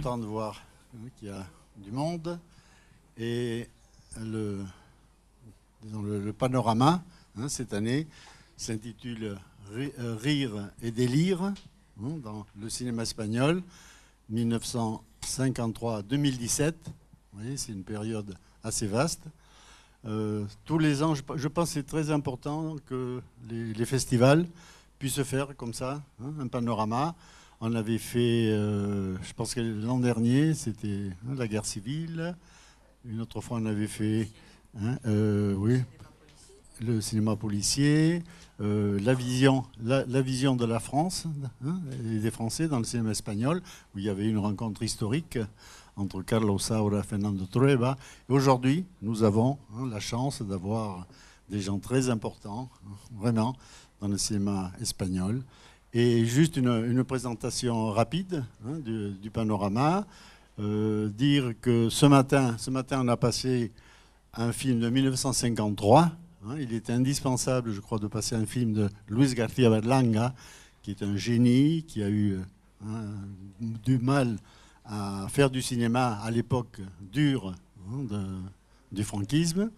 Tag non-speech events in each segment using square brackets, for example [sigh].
content de voir qu'il y a du monde. Et le, le, panorama, hein, cette année, s'intitule euh, Rire et délire hein, dans le cinéma espagnol, 1953-2017. Vous voyez, c'est une période assez vaste. Euh, tous les ans, je, pense que c'est très important que les, festivals puissent se faire comme ça, hein, un panorama. On avait fait, euh, je pense que l'an dernier, c'était hein, la guerre civile. Une autre fois, on avait fait, hein, euh, oui, le cinéma policier, euh, la, vision, la, vision de la France hein, et des Français dans le cinéma espagnol, où il y avait une rencontre historique entre Carlos Saura et Fernando Trueba. Aujourd'hui, nous avons la chance d'avoir des gens très importants, vraiment, dans le cinéma espagnol. Et juste une, présentation rapide hein, du, panorama. Euh, dire que ce matin, ce matin, on a passé un film de 1953. Hein. il est indispensable, je crois, de passer un film de Luis García Berlanga, qui est un génie, qui a eu hein, du mal à faire du cinéma à l'époque dure du franquisme.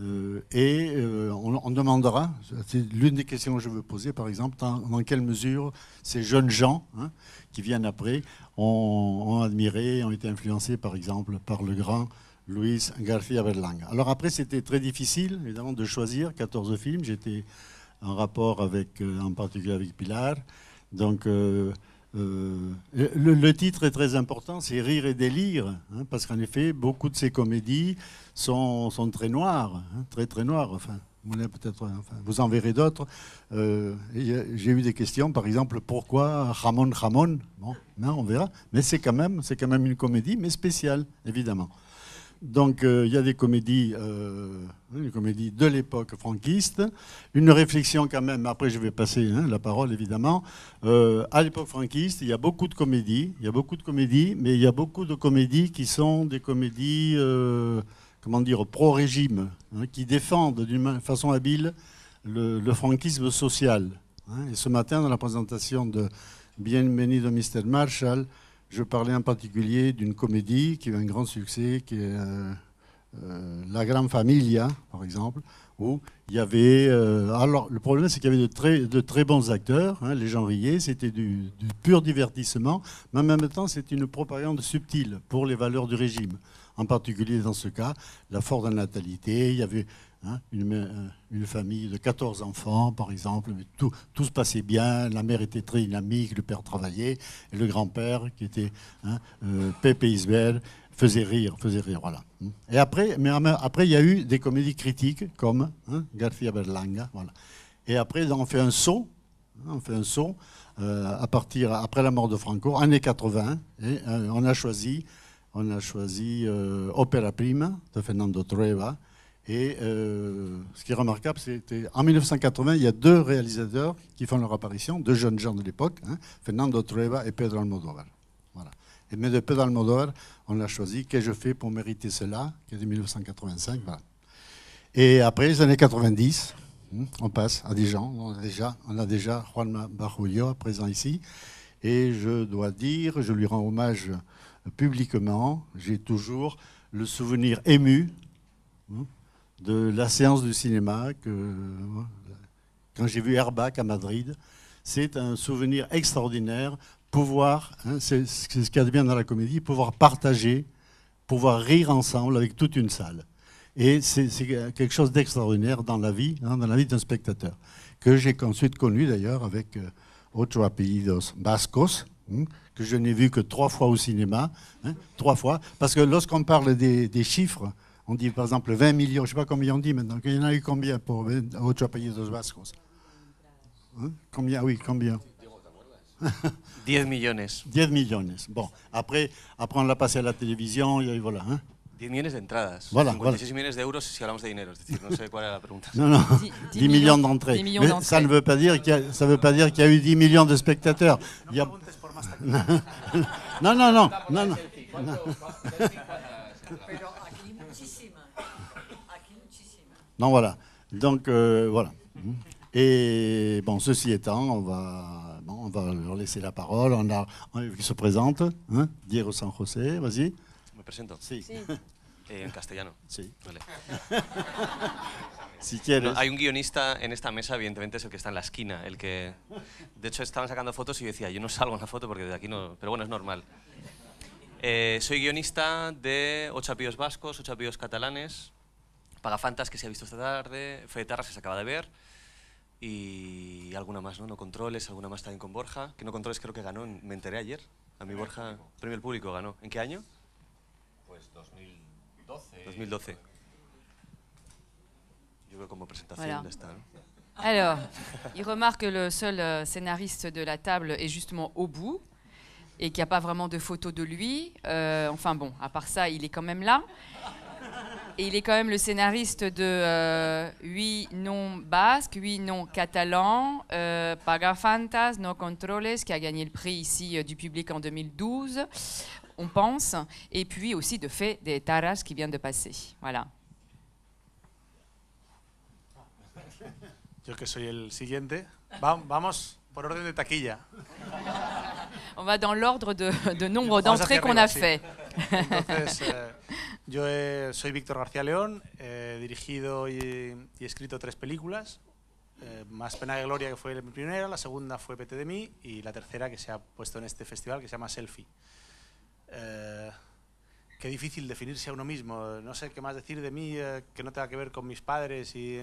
Euh, et euh, on, demandera, c'est l'une des questions que je veux poser par exemple, dans, quelle mesure ces jeunes gens hein, qui viennent après ont, admiré, ont été influencés par exemple par le grand Luis García Berlanga. Alors après c'était très difficile évidemment de choisir 14 films, j'étais en rapport avec, euh, en particulier avec Pilar, donc euh, le, titre est très important, c'est Rire et délire, hein, parce qu'en effet, beaucoup de ces comédies sont, très noires, hein, très très noires. Enfin, vous, en verrez d'autres. Euh, euh, j'ai eu des questions, par exemple, pourquoi Ramon Ramon Bon, on verra. Mais c'est quand même, c'est quand même une comédie, mais spéciale, évidemment. Donc euh, il y a des comédies, euh, comédies de l'époque franquiste, une réflexion quand même, après je vais passer hein, la parole évidemment, euh, à l'époque franquiste, il y a beaucoup de comédies, il y a beaucoup de comédies, mais il y a beaucoup de comédies qui sont des comédies, comment dire, pro-régime, hein, qui défendent d'une façon habile le, franquisme social. Hein. Et ce matin, dans la présentation de de Mr. Marshall, je parlais en particulier d'une comédie qui a eu un grand succès, qui est euh, euh, La Grande Familia, par exemple, où il y avait... Euh, alors, le problème, c'est qu'il y avait de très, de très bons acteurs, hein, les gens riaient, c'était du, du, pur divertissement, mais en même temps, c'est une propagande subtile pour les valeurs du régime. En particulier dans ce cas, la forte natalité, il y avait Hein, euh, une, famille de 14 enfants, par exemple, tout, tout, se passait bien, la mère était très dynamique, le père travaillait, et le grand-père, qui était hein, euh, Pepe Isbel, faisait rire, faisait rire, voilà. Et après, mais après, il y a eu des comédies critiques, comme hein, Berlanga, voilà. Et après, on fait un saut, hein, on fait un saut, euh, à partir, après la mort de Franco, années 80, et on a choisi, on a choisi Opera Prima, de Fernando Treva, et euh, ce qui est remarquable, c'était en 1980, il y a deux réalisateurs qui font leur apparition, deux jeunes gens de l'époque, hein, Fernando Treva et Pedro Almodóvar. Voilà. Et mais de Pedro Almodóvar, on l'a choisi. Qu'ai-je fait pour mériter cela Qui est de 1985. Et après les années 90, hein, on passe à des gens. On a déjà, on a Juan Barullo présent ici. Et je dois dire, je lui rends hommage publiquement. J'ai toujours le souvenir ému. Hein, de la séance du cinéma que, euh, quand j'ai vu Herbac à Madrid. C'est un souvenir extraordinaire, pouvoir, hein, c'est ce qu'il y a de bien dans la comédie, pouvoir partager, pouvoir rire ensemble avec toute une salle. Et c'est quelque chose d'extraordinaire dans la vie, hein, dans la vie d'un spectateur, que j'ai ensuite connu d'ailleurs avec autre euh, Otro Apellidos Vascos, hein, que je n'ai vu que trois fois au cinéma, trois fois, parce que lorsqu'on parle des chiffres, on dit par exemple 20 millions, je ne sais pas combien on dit maintenant. Il y en a eu combien pour Ocho Apellidos Vascos hein Combien Oui, combien 10 [laughs] millions. 10 millions. Bon, après, après on l'a passé à la télévision et voilà. Hein 10 millions d'entrées. Voilà, 56 voilà. millions d'euros si on parle de dinero. la Non, non, 10, 10, millions d'entrées. Mais ça ne veut pas dire qu'il y, a, y a eu 10 millions de spectateurs. non, non. non, non, non. Non, voilà. Donc, euh, voilà. Et bon, ceci étant, on va, bon, on va leur laisser la parole. On a, qui se présente, Diego San José, vas-y. Me presento. Sí. Eh, en castellano. Sí. Vale. si quieres. hay un guionista en esta mesa, evidentemente es el que está en la esquina, el que. De hecho, estaban sacando fotos y yo decía, yo no salgo en la foto porque de aquí no. Pero bueno, es normal. Eh, soy guionista de Ocho apellidos vascos, ocho apellidos catalanes, Pagafantas, que se ha visto esta tarde, Fede Tarras, que se acaba de ver, y alguna más, ¿no? No Controles, alguna más también con Borja, que No Controles creo que ganó, me enteré ayer, a mi Borja, premio al público ganó. ¿En qué año? Pues 2012. 2012. Je vois comme présentation Alors, il remarque que le seul euh, scénariste de la table est justement au bout et qu'il n'y a pas vraiment de photo de lui. Euh, enfin bon, à part ça, il est quand même là. Et il est quand même le scénariste de 8 euh, noms basques, 8 noms catalans, euh, Paga Fantas, No Controles, qui a gagné le prix ici euh, du public en 2012, on pense, et puis aussi de fait des Taras qui vient de passer. Voilà. Yo que soy el siguiente. vamos por orden de taquilla. On va dans l'ordre de, de nombre d'entrées qu'on a fait. Entonces, eh, yo eh, soy Víctor García León, he eh, dirigido y, escrito tres películas. Más pena de gloria, que fue la primera, la segunda fue PT de mí y la tercera que se ha puesto en este festival, que se llama Selfie. qué difícil definirse a uno mismo. No sé qué más decir de mí que no tenga que ver con mis padres y...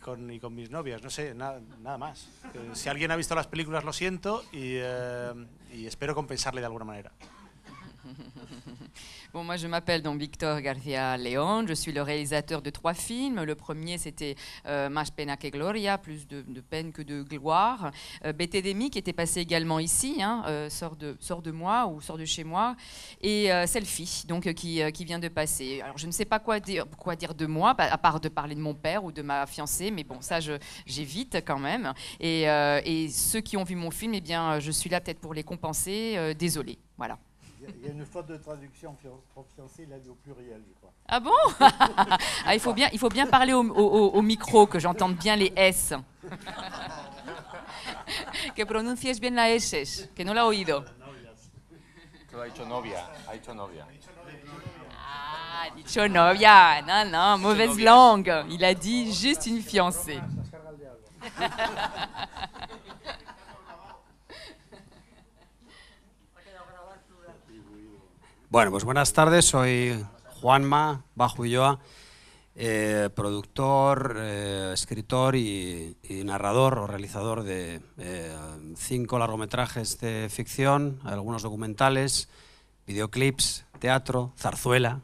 con, con, mis novias, no sé, nada, más. si alguien ha visto las películas, lo siento y espero compensarle de alguna manera. [laughs] bon, moi je m'appelle donc Victor García León, je suis le réalisateur de trois films. Le premier c'était euh, Más pena que gloria, plus de, peine que de gloire. Euh, qui était passé également ici, hein, euh, sort, de, sort de moi ou sort de chez moi. Et euh, Selfie donc euh, qui, qui, vient de passer. Alors je ne sais pas quoi dire, quoi dire de moi, à part de parler de mon père ou de ma fiancée, mais bon ça j'évite quand même. Et, et, ceux qui ont vu mon film, eh bien je suis là peut-être pour les compenser. désolé. Voilà. Il y a une faute de traduction. Fiancé, il a dit au pluriel, je crois. Ah bon [laughs] ah, il, faut bien, il faut bien parler au, au, au micro, que j'entende bien les S. [laughs] que pronuncies bien la S, que non la he oído. Que dit dicho novia. Ha dicho novia. Ah, dicho novia. Non, non, mauvaise langue. Il a dit juste une fiancée. Ah, [laughs] Bueno, pues buenas tardes, soy Juanma Bajo Ulloa, eh, productor, eh, escritor y, narrador o realizador de eh, cinco largometrajes de ficción, algunos documentales, videoclips, teatro, zarzuela.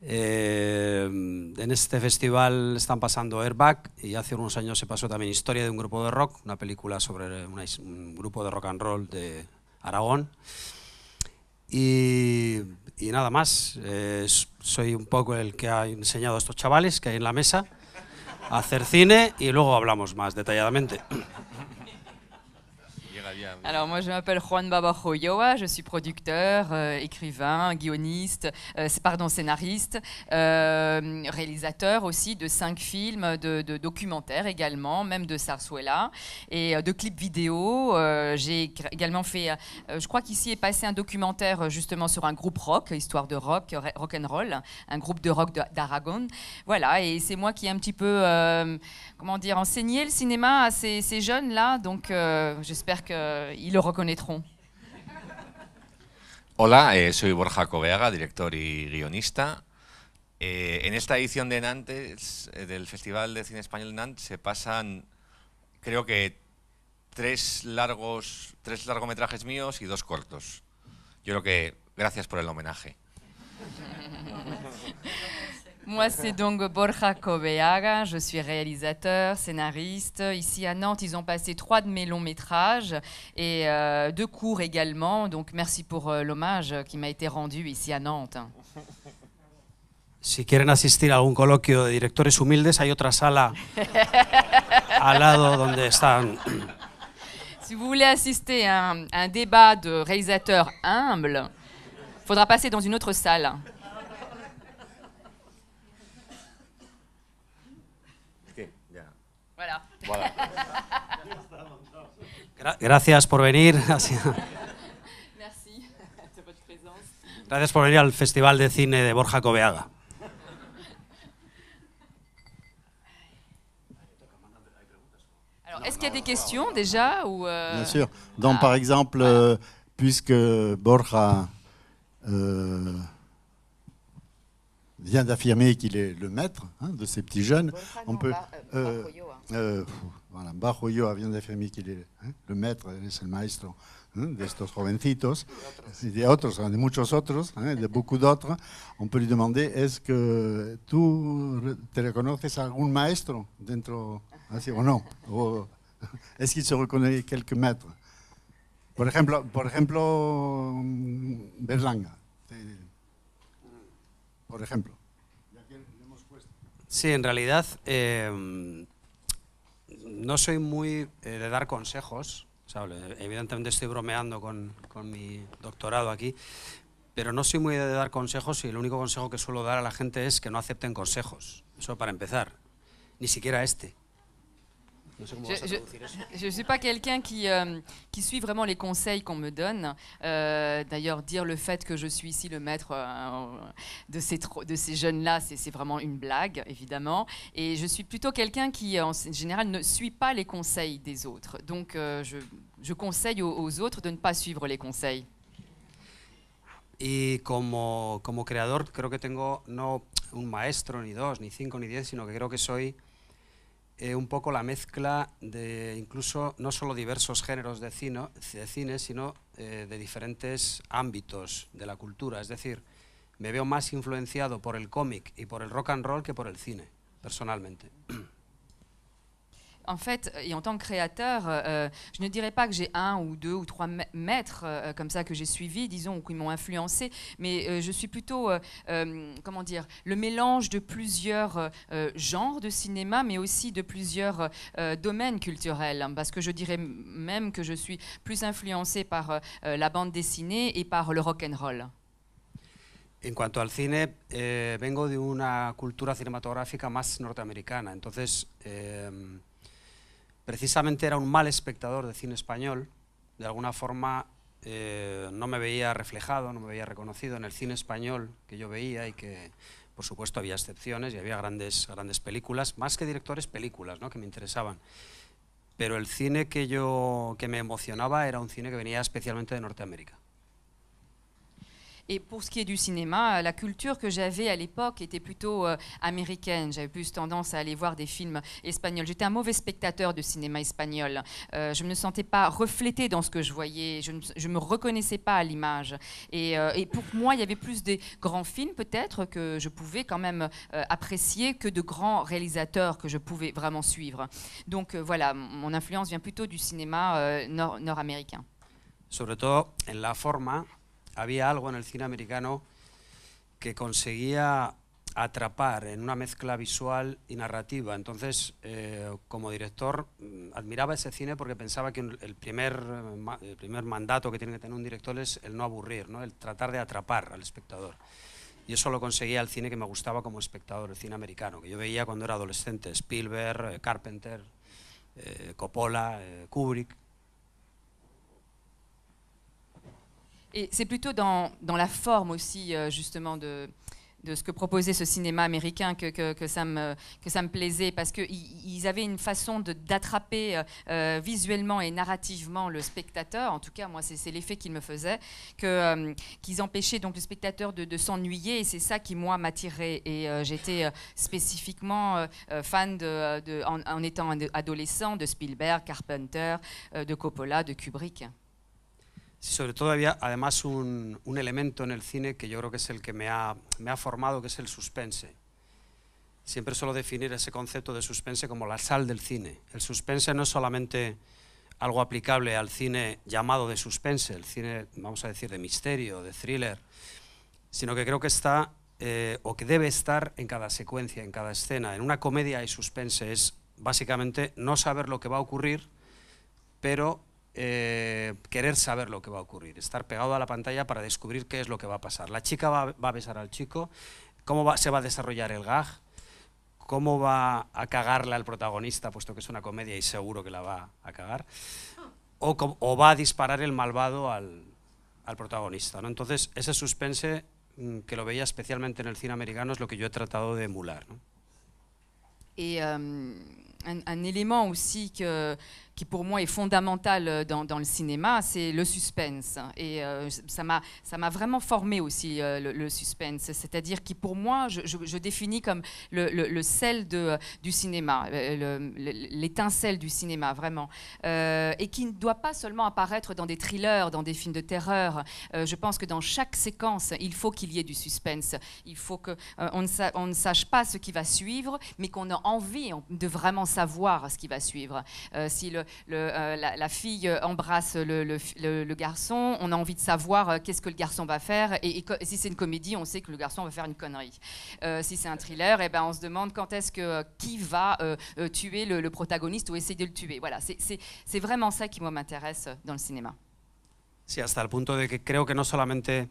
en este festival están pasando Airbag y hace unos años se pasó también Historia de un grupo de rock, una película sobre un grupo de rock and roll de Aragón. Y, nada más, eh, soy un poco el que ha enseñado a estos chavales que hay en la mesa a hacer cine y luego hablamos más detalladamente. Alors moi je m'appelle Juan Babajo Yoa, je suis producteur, euh, écrivain, guioniste, euh, pardon scénariste, euh, réalisateur aussi de cinq films, de, documentaires également, même de Sarsuela et de clips vidéo. J'ai également fait, je crois qu'ici est passé un documentaire justement sur un groupe rock, histoire de rock, rock and roll, un groupe de rock d'Aragon. Voilà et c'est moi qui ai un petit peu cómo dire, enseigner le cinéma à ces, ces jeunes-là. Donc euh, j'espère qu'ils le reconnaîtront. Hola, eh, soy Borja Coveaga, director y guionista. Eh, en esta edición de Nantes, eh, del Festival de Cine Español Nantes, se pasan, creo que, tres, largos, tres largometrajes míos y dos cortos. Yo creo que, gracias por el homenaje. [laughs] Moi, c'est donc Borja Cobeaga. Je suis réalisateur, scénariste. Ici à Nantes, ils ont passé trois de mes longs métrages et euh, deux cours également. Donc, merci pour euh, l'hommage qui m'a été rendu ici à Nantes. Si quieren asistir a un coloquio de directores humildes, hay otra sala al lado donde Si vous voulez assister à un, débat de réalisateurs humbles, il faudra passer dans une autre salle. Voilà. Gra gracias por venir. [laughs] Merci votre présence. Gracias por venir al Festival de Cine de Borja Coveaga. Alors, est-ce qu'il y a des questions déjà ou euh, Bien sûr. Donc, ah. par exemple, euh, puisque Borja euh, vient d'affirmer qu'il est le maître hein, de ces petits jeunes, on peut. Eh, Bajo yo yo de definido que el, ¿eh? maestro es el maestro ¿eh? de estos jovencitos, y de otros, de muchos otros, de beaucoup d'autres, on peut lui demander, ¿es que tú te reconoces a algún maestro dentro, así o no? [laughs] ¿Es que se reconoce quelques maîtres? Por ejemplo, por ejemplo mm, Berlanga, por ejemplo. Sí, en realidad... Eh, no soy muy eh, de dar consejos, evidentemente estoy bromeando con, con, mi doctorado aquí, pero no soy muy de dar consejos y el único consejo que suelo dar a la gente es que no acepten consejos, eso para empezar, ni siquiera este. Je ne suis pas quelqu'un qui, euh, qui suit vraiment les conseils qu'on me donne. Euh, d'ailleurs, dire le fait que je suis ici le maître euh, de ces, de ces jeunes-là, c'est vraiment une blague, évidemment. Et je suis plutôt quelqu'un qui, en général, ne suit pas les conseils des autres. Donc, je, conseille aux, autres de ne pas suivre les conseils. Et comme créateur, je crois que tengo un maître, ni deux, ni cinq, ni dix, mais que creo que soy... Eh, un poco la mezcla de incluso no solo diversos géneros de, cine, sino eh, de diferentes ámbitos de la cultura. Es decir, me veo más influenciado por el cómic y por el rock and roll que por el cine, personalmente. [clears throat] en fait, et en tant que créateur, euh, euh, je ne dirais pas que j'ai un ou deux ou trois maîtres euh, comme ça que j'ai suivis, disons, ou qui m'ont influencé, mais je suis plutôt, comment dire, le mélange de plusieurs genres de cinéma, mais aussi de plusieurs domaines culturels, hein, parce que je dirais même que je suis plus influencé par la bande dessinée et par le rock and roll. En cuanto al cine, je eh, vengo de una cultura cinematográfica más norteamericana, entonces precisamente era un mal espectador de cine español, de alguna forma eh, no me veía reflejado, no me veía reconocido en el cine español que yo veía y que, por supuesto, había excepciones y había grandes, grandes películas, más que directores, películas ¿no? que me interesaban. Pero el cine que, yo, que me emocionaba era un cine que venía especialmente de Norteamérica. Et pour ce qui est du cinéma, euh, la culture que j'avais à l'époque était plutôt euh, américaine. J'avais plus tendance à aller voir des films espagnols. J'étais un mauvais spectateur de cinéma espagnol. Euh, je ne me sentais pas reflétée dans ce que je voyais. Je ne me reconnaissais pas à l'image. Et, pour moi, il y avait plus des grands films peut-être que je pouvais quand même apprécier que de grands réalisateurs que je pouvais vraiment suivre. Donc voilà, mon influence vient plutôt du cinéma nord-américain. Surtout la forme había algo en el cine americano que conseguía atrapar en una mezcla visual y narrativa. Entonces, eh, como director, mm, admiraba ese cine porque pensaba que el primer, eh, el primer mandato que tiene que tener un director es el no aburrir, ¿no? el tratar de atrapar al espectador. Y eso lo conseguía el cine que me gustaba como espectador, el cine americano, que yo veía cuando era adolescente, Spielberg, eh, Carpenter, Coppola, Kubrick. Et c'est plutôt dans, la forme aussi, euh, justement, de, ce que proposait ce cinéma américain que, ça, me, plaisait, parce qu'ils avaient une façon d'attraper euh, euh, visuellement et narrativement le spectateur, en tout cas moi c'est l'effet qu'ils me faisaient, qu'ils empêchaient donc le spectateur de, s'ennuyer, et c'est ça qui moi m'attirait, et j'étais spécifiquement fan en, étant adolescent de Spielberg, Carpenter, de Coppola, de Kubrick. sobre todo había además un, elemento en el cine que yo creo que es el que me ha, me ha formado, que es el suspense. Siempre suelo definir ese concepto de suspense como la sal del cine. El suspense no es solamente algo aplicable al cine llamado de suspense, el cine, vamos a decir, de misterio, de thriller, sino que creo que está, eh, o que debe estar en cada secuencia, en cada escena. En una comedia hay suspense, es básicamente no saber lo que va a ocurrir, pero eh, querer saber lo que va a ocurrir, estar pegado a la pantalla para descubrir qué es lo que va a pasar. La chica va, a besar al chico, cómo se va a desarrollar el gag, cómo va a cagarle al protagonista, puesto que es una comedia y seguro que la va a cagar, o, va a disparar el malvado al, protagonista. Entonces, ese suspense mm, que lo veía especialmente en el cine americano es lo que yo he tratado de emular. Y un, euh, elemento también que... qui pour moi est fondamentale euh, dans, le cinéma, c'est le suspense. Et euh, m'a ça m'a vraiment formé aussi euh, le, suspense, c'est-à-dire qui pour moi, je, définis comme le, le, sel de, du cinéma, l'étincelle du cinéma, vraiment. et qui ne doit pas seulement apparaître dans des thrillers, dans des films de terreur. je pense que dans chaque séquence, il faut qu'il y ait du suspense. Il faut qu'on on ne, ne sache pas ce qui va suivre, mais qu'on a envie de vraiment savoir ce qui va suivre. si le, le, euh, la, fille euh, embrasse le, garçon, on a envie de savoir euh, qu'est-ce que le garçon va faire. Et, si c'est une comédie, on sait que le garçon va faire une connerie. si c'est un thriller, et eh ben, on se demande quand est-ce que qui va tuer le, protagoniste ou essayer de le tuer. Voilà, c'est vraiment ça qui moi m'intéresse dans le cinéma. si hasta el punto de que creo que no solamente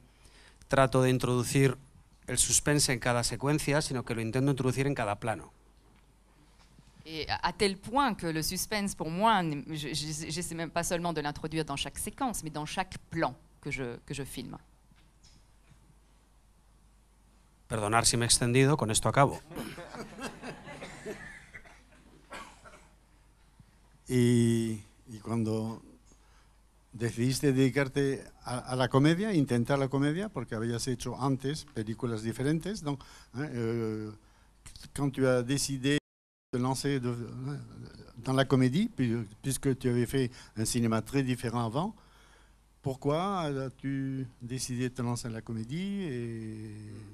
trato de introducir el suspense en cada secuencia, sino que lo intento introducir en cada plano. Et à tel point que le suspense, pour moi, j'essaie même pas seulement de l'introduire dans chaque séquence, mais dans chaque plan que je, que je filme. Perdonar si me he extendido, con esto acabo. y, y cuando decidiste dedicarte a, à la comédie, intentar la comedia, porque habías hecho antes películas diferentes. Donc, films euh, quand eh, tu as décidé te lancer dans la comédie, puisque tu avais fait un cinéma très différent avant. Pourquoi euh, as-tu décidé de te lancer dans la comédie et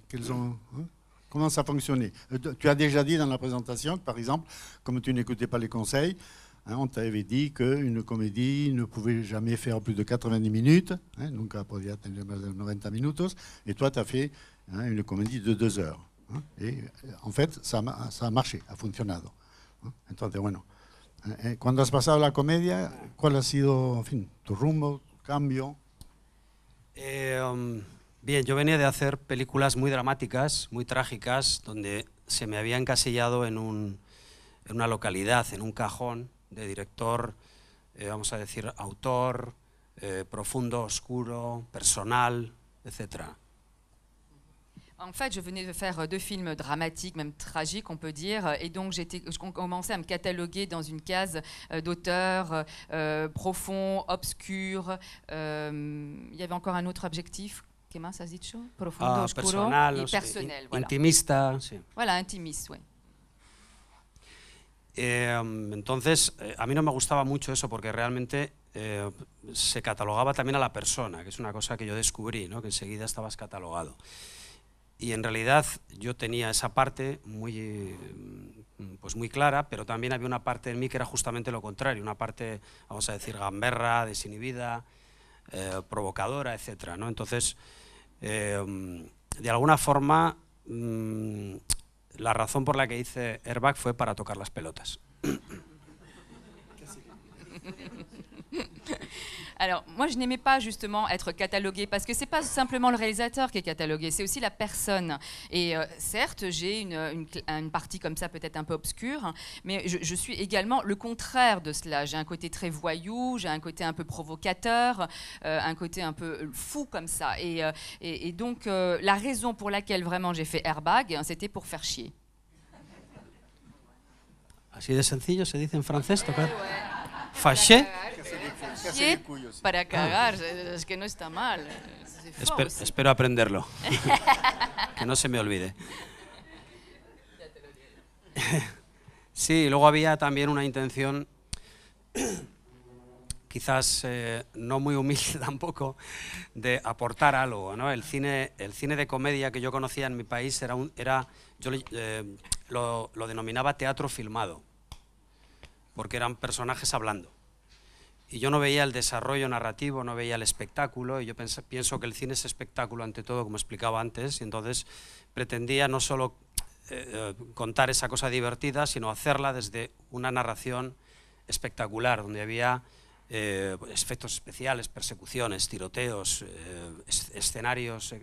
quels ont, hein, comment ça fonctionnait euh, Tu as déjà dit dans la présentation que, par exemple, comme tu n'écoutais pas les conseils, hein, on t'avait dit qu'une comédie ne pouvait jamais faire plus de 90 minutes, hein, donc à 90 minutes et toi, tu as fait hein, une comédie de deux heures. Y eh, en fait, ça, ha funcionado. Entonces, bueno, eh, eh, cuando has pasado la comedia, ¿cuál ha sido fin, tu rumbo, tu cambio? Um, bien, yo venía de hacer películas muy dramáticas, muy trágicas, donde se me había encasillado en, un, en una localidad, en un cajón de director, vamos a decir, autor, profundo, oscuro, personal, etcétera. En fait, je venais de faire euh, deux films dramatiques, même tragiques, on peut dire, et donc j'ai commencé à me cataloguer dans une case euh, d'auteur euh, profond, obscur. Euh, il y avait encore un autre objectif profond, ça ah, personnel. Intimiste. voilà. Voilà, intimiste, oui. Eh, mm, entonces, eh, a mí no me gustaba mucho eso porque realmente eh, se catalogaba también a la persona, que es una cosa que yo descubrí, ¿no? que enseguida estabas catalogado. Y en realidad yo tenía esa parte muy, mm, pues muy clara, pero también había una parte en mí que era justamente lo contrario, una parte, vamos a decir, gamberra, desinhibida, eh, provocadora, etc. ¿no? Entonces, em, de alguna forma, mm, la razón por la que hice Airbag fue para tocar las pelotas. [clears throat] Alors, moi, je n'aimais pas justement être cataloguée parce que ce n'est pas simplement le réalisateur qui est catalogué, c'est aussi la personne. Et euh, certes, j'ai une, partie comme ça peut-être un peu obscure, mais je, suis également le contraire de cela. J'ai un côté très voyou, j'ai un côté un peu provocateur, euh, un côté un peu fou comme ça. Et, euh, donc, la raison pour laquelle vraiment j'ai fait airbag, hein, c'était pour faire chier. Así de sencillo se dice en français, tocar. Fâché. para ah. cagar. Es que no está mal. espero aprenderlo. [laughs] que no se me olvide. sí, luego había también una intención, [coughs] quizás eh, no muy humilde [laughs] tampoco, de aportar algo. El, cine, el cine de comedia que yo conocía en mi país era, un, era yo eh, lo denominaba teatro filmado, porque eran personajes hablando y yo no veía el desarrollo narrativo, no veía el espectáculo, y yo pienso que el cine es espectáculo ante todo, como explicaba antes, y entonces pretendía no solo eh, contar esa cosa divertida, sino hacerla desde una narración espectacular, donde había eh, pues, efectos especiales, persecuciones, tiroteos, eh, escenarios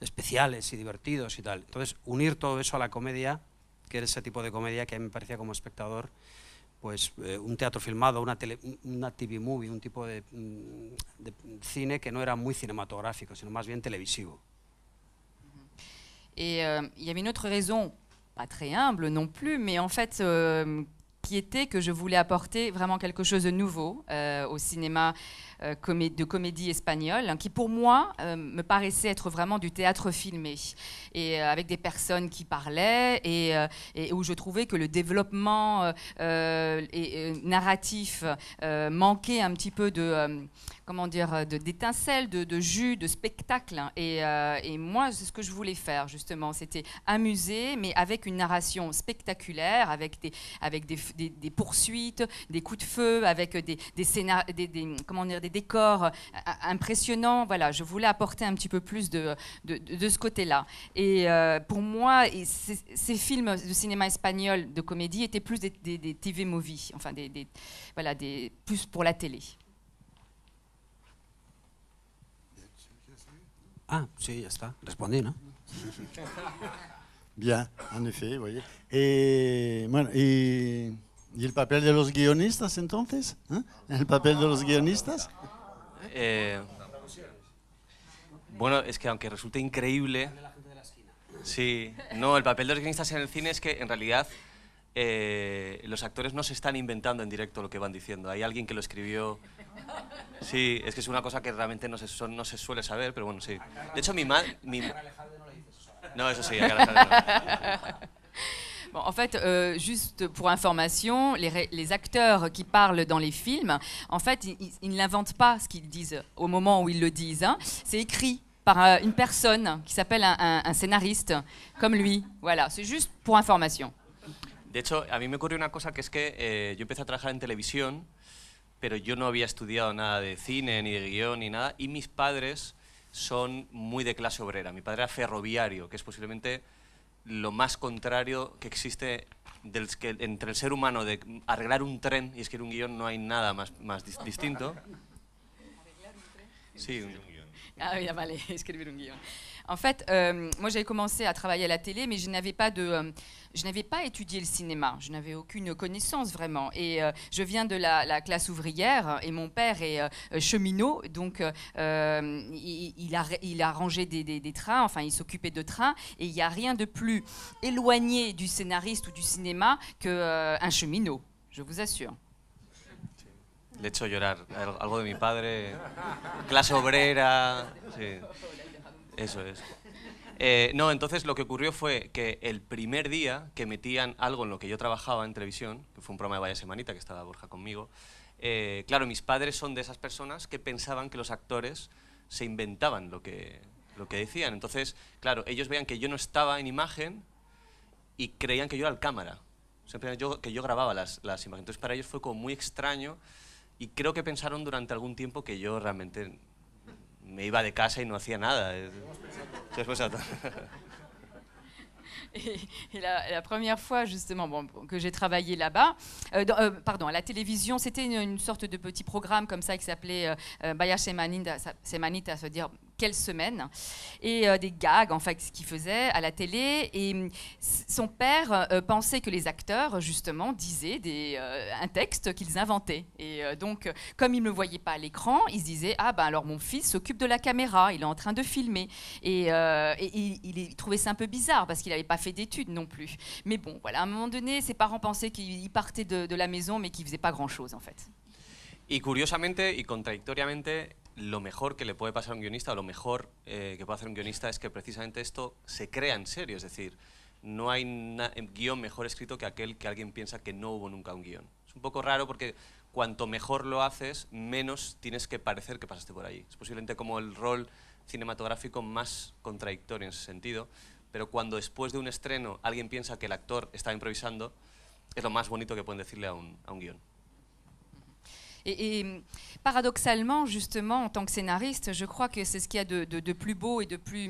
especiales y divertidos y tal. Entonces, unir todo eso a la comedia, que era ese tipo de comedia que a mí me parecía como espectador, Eh, un théâtre filmado, una, TV movie, un type de, mm, de, qui n'était pas très cinématographique, cinematográfico, sino más bien televisivo. Et euh, il y avait une autre raison, pas très humble non plus, mais en fait, euh, qui était que je voulais apporter vraiment quelque chose de nouveau euh, au cinéma euh, de comédie espagnole, hein, qui pour moi euh, me paraissait être vraiment du théâtre filmé, et euh, avec des personnes qui parlaient, et, où je trouvais que le développement et, narratif manquait un petit peu de comment dire, d'étincelles, de, de, jus, de spectacle. Hein. Et, et moi, c'est ce que je voulais faire, justement. C'était amuser, mais avec une narration spectaculaire, avec des, avec des, des, poursuites, des coups de feu, avec des, des, comment dire, des Décor euh, euh, impressionnant, Voilà, je voulais apporter un petit peu plus de, de, ce côté-là. Et euh, pour moi, ces films de cinéma espagnol de comédie étaient plus des, des, TV movies, enfin des, des, voilà, des, plus pour la télé. Ah, si, está. répondez, non [laughs] Bien, en effet, vous voyez. Et, et ¿Y el papel de los guionistas entonces? ¿Eh? ¿El papel de los guionistas? Eh, bueno, es que aunque resulte increíble... Sí, no, el papel de los guionistas en el cine es que en realidad eh, los actores no se están inventando en directo lo que van diciendo. Hay alguien que lo escribió... Sí, es que es una cosa que realmente no se, no se suele saber, pero bueno, sí. De hecho, mi madre... Mi... No, eso sí, a Alejandro [laughs] en fait, euh, juste pour information, les, acteurs qui parlent dans les films, en fait, ils, n'inventent pas ce qu'ils disent au moment où ils le disent. Hein. C'est écrit par euh, une personne qui s'appelle un, scénariste, comme lui. Voilà, c'est juste pour information. De hecho, a mí me ocurrió una cosa que es que eh, yo empecé a trabajar en télévision pero yo no había estudiado nada de cine, ni de guion ni nada, y mis padres son muy de clase obrera. Mi padre era ferroviario, que es posiblemente lo más contrario que existe entre el ser humano de arreglar un tren y escribir un guión no hay nada más, más distinto. ¿Arreglar un tren? Sí, un, ya, vale, escribir un guión. Ah, [laughs] En fait, euh, moi j'avais commencé à travailler à la télé, mais je n'avais pas de, euh, je n'avais pas étudié le cinéma. Je n'avais aucune connaissance vraiment. Et euh, je viens de la, classe ouvrière et mon père est cheminot, donc il, a, il a rangé des, des, trains, enfin il s'occupait de trains. Et il n'y a rien de plus éloigné du scénariste ou du cinéma qu'un un cheminot. Je vous assure. Le llorar. Algo de mi padre. Clase obrera. Eso es. Eh, no, entonces lo que ocurrió fue que el primer día que metían algo en lo que yo trabajaba en televisión, que fue un programa de Vaya Semanita, que estaba Borja conmigo, eh, claro, mis padres son de esas personas que pensaban que los actores se inventaban lo que, lo que decían. Entonces, claro, ellos veían que yo no estaba en imagen y creían que yo era el cámara. Siempre que yo grababa las, las imágenes. Entonces, para ellos fue como muy extraño y creo que pensaron durante algún tiempo que yo realmente me iba de casa y no hacía [laughs] la, première fois justement bon, que j'ai travaillé là-bas, euh, euh, pardon, à la télévision, c'était une, sorte de petit programme comme ça qui s'appelait euh, Baya Semanita, se dire quelle semaine, et euh, des gags, en fait, ce qu'il faisait à la télé. Et mm, son père euh, pensait que les acteurs, justement, disaient des, euh, un texte qu'ils inventaient. Et donc, comme il ne le voyait pas à l'écran, il se disait Ah, ben alors mon fils s'occupe de la caméra, il est en train de filmer. Et, il, trouvait ça un peu bizarre parce qu'il n'avait pas fait d'études non plus. Mais bon, voilà, à un moment donné, ses parents pensaient qu'il partait de, la maison, mais qu'il ne faisait pas grand-chose, en fait. Et curiosamente y contradictoriamente, lo mejor que le puede pasar a un guionista, o lo mejor eh, que puede hacer un guionista, es que precisamente esto se crea en serio. Es decir, no hay eh, guión mejor escrito que aquel que alguien piensa que no hubo nunca un guión. Es un poco raro porque cuanto mejor lo haces, menos tienes que parecer que pasaste por ahí Es posiblemente como el rol cinematográfico más contradictorio en ese sentido, pero cuando después de un estreno alguien piensa que el actor está improvisando, es lo más bonito que pueden decirle a un guión. Et, hum, paradoxalement, justement, en tant que scénariste, je crois que c'est ce qu'il y a de, plus beau et de plus,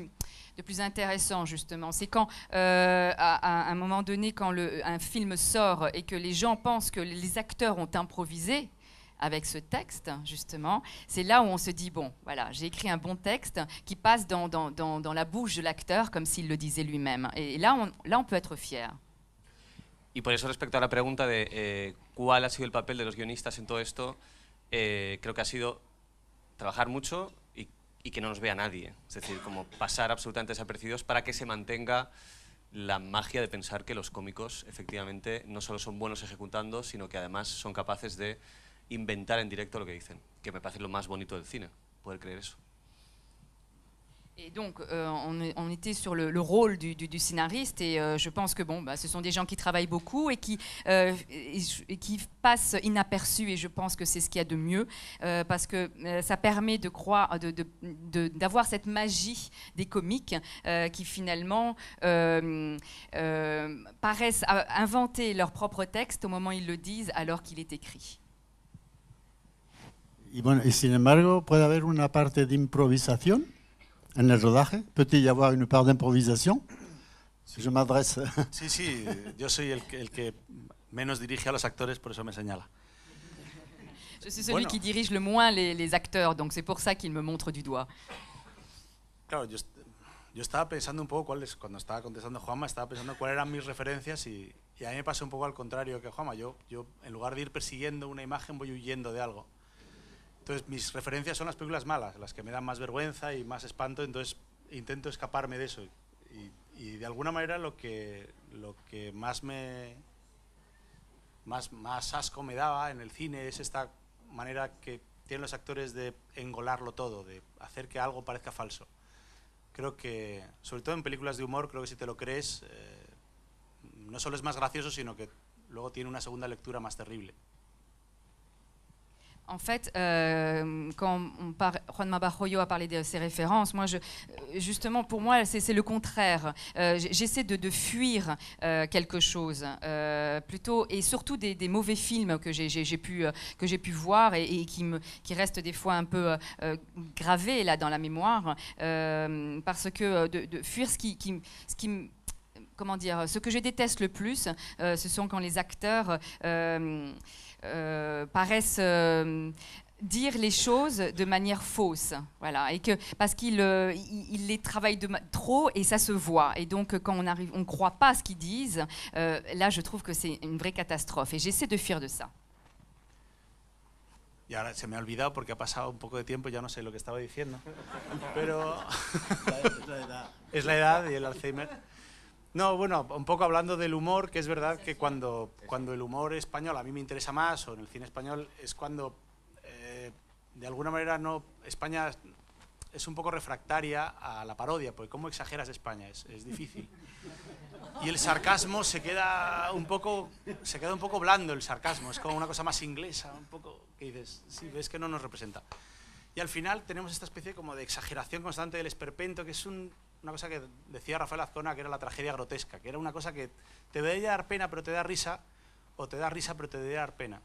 intéressant, justement. C'est quand, euh, à, un moment donné, quand un film sort et que les gens pensent que les acteurs ont improvisé, avec ce texte, justement, c'est là où on se dit, bon, voilà, j'ai écrit un bon texte qui passe dans, la bouche de l'acteur comme s'il le disait lui-même. Et là là, on peut être fier. Y por eso respecto a la pregunta de eh, cuál ha sido el papel de los guionistas en todo esto, eh, creo que ha sido trabajar mucho y, y, que no nos vea nadie. Es decir, como pasar absolutamente desapercibidos para que se mantenga la magia de pensar que los cómicos efectivamente no solo son buenos ejecutando, sino que además son capaces de inventar en directo lo que dicen, que me parece lo más bonito del cine, poder creer eso. Et donc, euh, on, était sur le, rôle du, scénariste, et euh, je pense que bon, bah, ce sont des gens qui travaillent beaucoup euh, et qui, passent inaperçus, et je pense que c'est ce qu'il y a de mieux, parce que ça permet de croire, d'avoir cette magie des comiques qui finalement paraissent inventer leur propre texte au moment où ils le disent, alors qu'il est écrit. Et bon, il sin embargo, peut une une d'improvisation en el rodaje? ¿Puede haber una parte de improvisación? yo me adresse. [laughs] Sí, sí, yo soy el, que menos dirige a los actores, por eso me señala. Yo soy el que dirige le moins les, les acteurs, donc c'est pour ça qu'il me montre du doigt. Claro, yo, estaba pensando un poco cuando estaba contestando Juanma, estaba pensando cuáles eran mis referencias y, a mí me pasó un poco al contrario que Juanma. Yo, yo, en lugar de ir persiguiendo una imagen, voy huyendo de algo. Entonces mis referencias son las películas malas, las que me dan más vergüenza y más espanto, entonces intento escaparme de eso. Y, de alguna manera lo que, lo que más me... Más, más asco me daba en el cine es esta manera que tienen los actores de engolarlo todo, de hacer que algo parezca falso. Creo que, sobre todo en películas de humor, creo que si te lo crees, eh, no solo es más gracioso, sino que luego tiene una segunda lectura más terrible. En fait, euh, quand on par... a parlé de ses références, moi, je... Euh, justement, pour moi, c'est le contraire. Euh, j'essaie de, fuir quelque chose, plutôt, et surtout des, mauvais films que j'ai pu, que pu voir et, qui, me, qui restent des fois un peu gravés là, dans la mémoire, parce que de, fuir ce qui, ce qui me comment dire, ce que je déteste le plus, ce sont quand les acteurs euh, paraissent euh, dire les choses de manière fausse, voilà, et que parce qu'il euh, il, les travaille trop et ça se voit. Et donc quand on arrive, on croit pas à ce qu'ils disent. là, je trouve que c'est une vraie catastrophe et j'essaie de fuir de ça. Et ahora se me ha olvidado porque ha pasado un poco de tiempo, ya no sé lo que estaba diciendo. Pero [laughs] es la edad y el Alzheimer. No, bueno, un poco hablando del humor, que es verdad que cuando, cuando el humor español a mí me interesa más, o en el cine español, es cuando eh, de alguna manera no España es un poco refractaria a la parodia, porque ¿cómo exageras España? Es, difícil. Y el sarcasmo se queda un poco se queda un poco blando el sarcasmo, es como una cosa más inglesa, un poco que dices, sí, ves que no nos representa. Y al final tenemos esta especie como de exageración constante del esperpento, que es un una cosa que decía Rafael Azcona, que era la tragedia grotesca, que era una cosa que te debe dar pena pero te da risa, o te da risa pero te debe dar pena.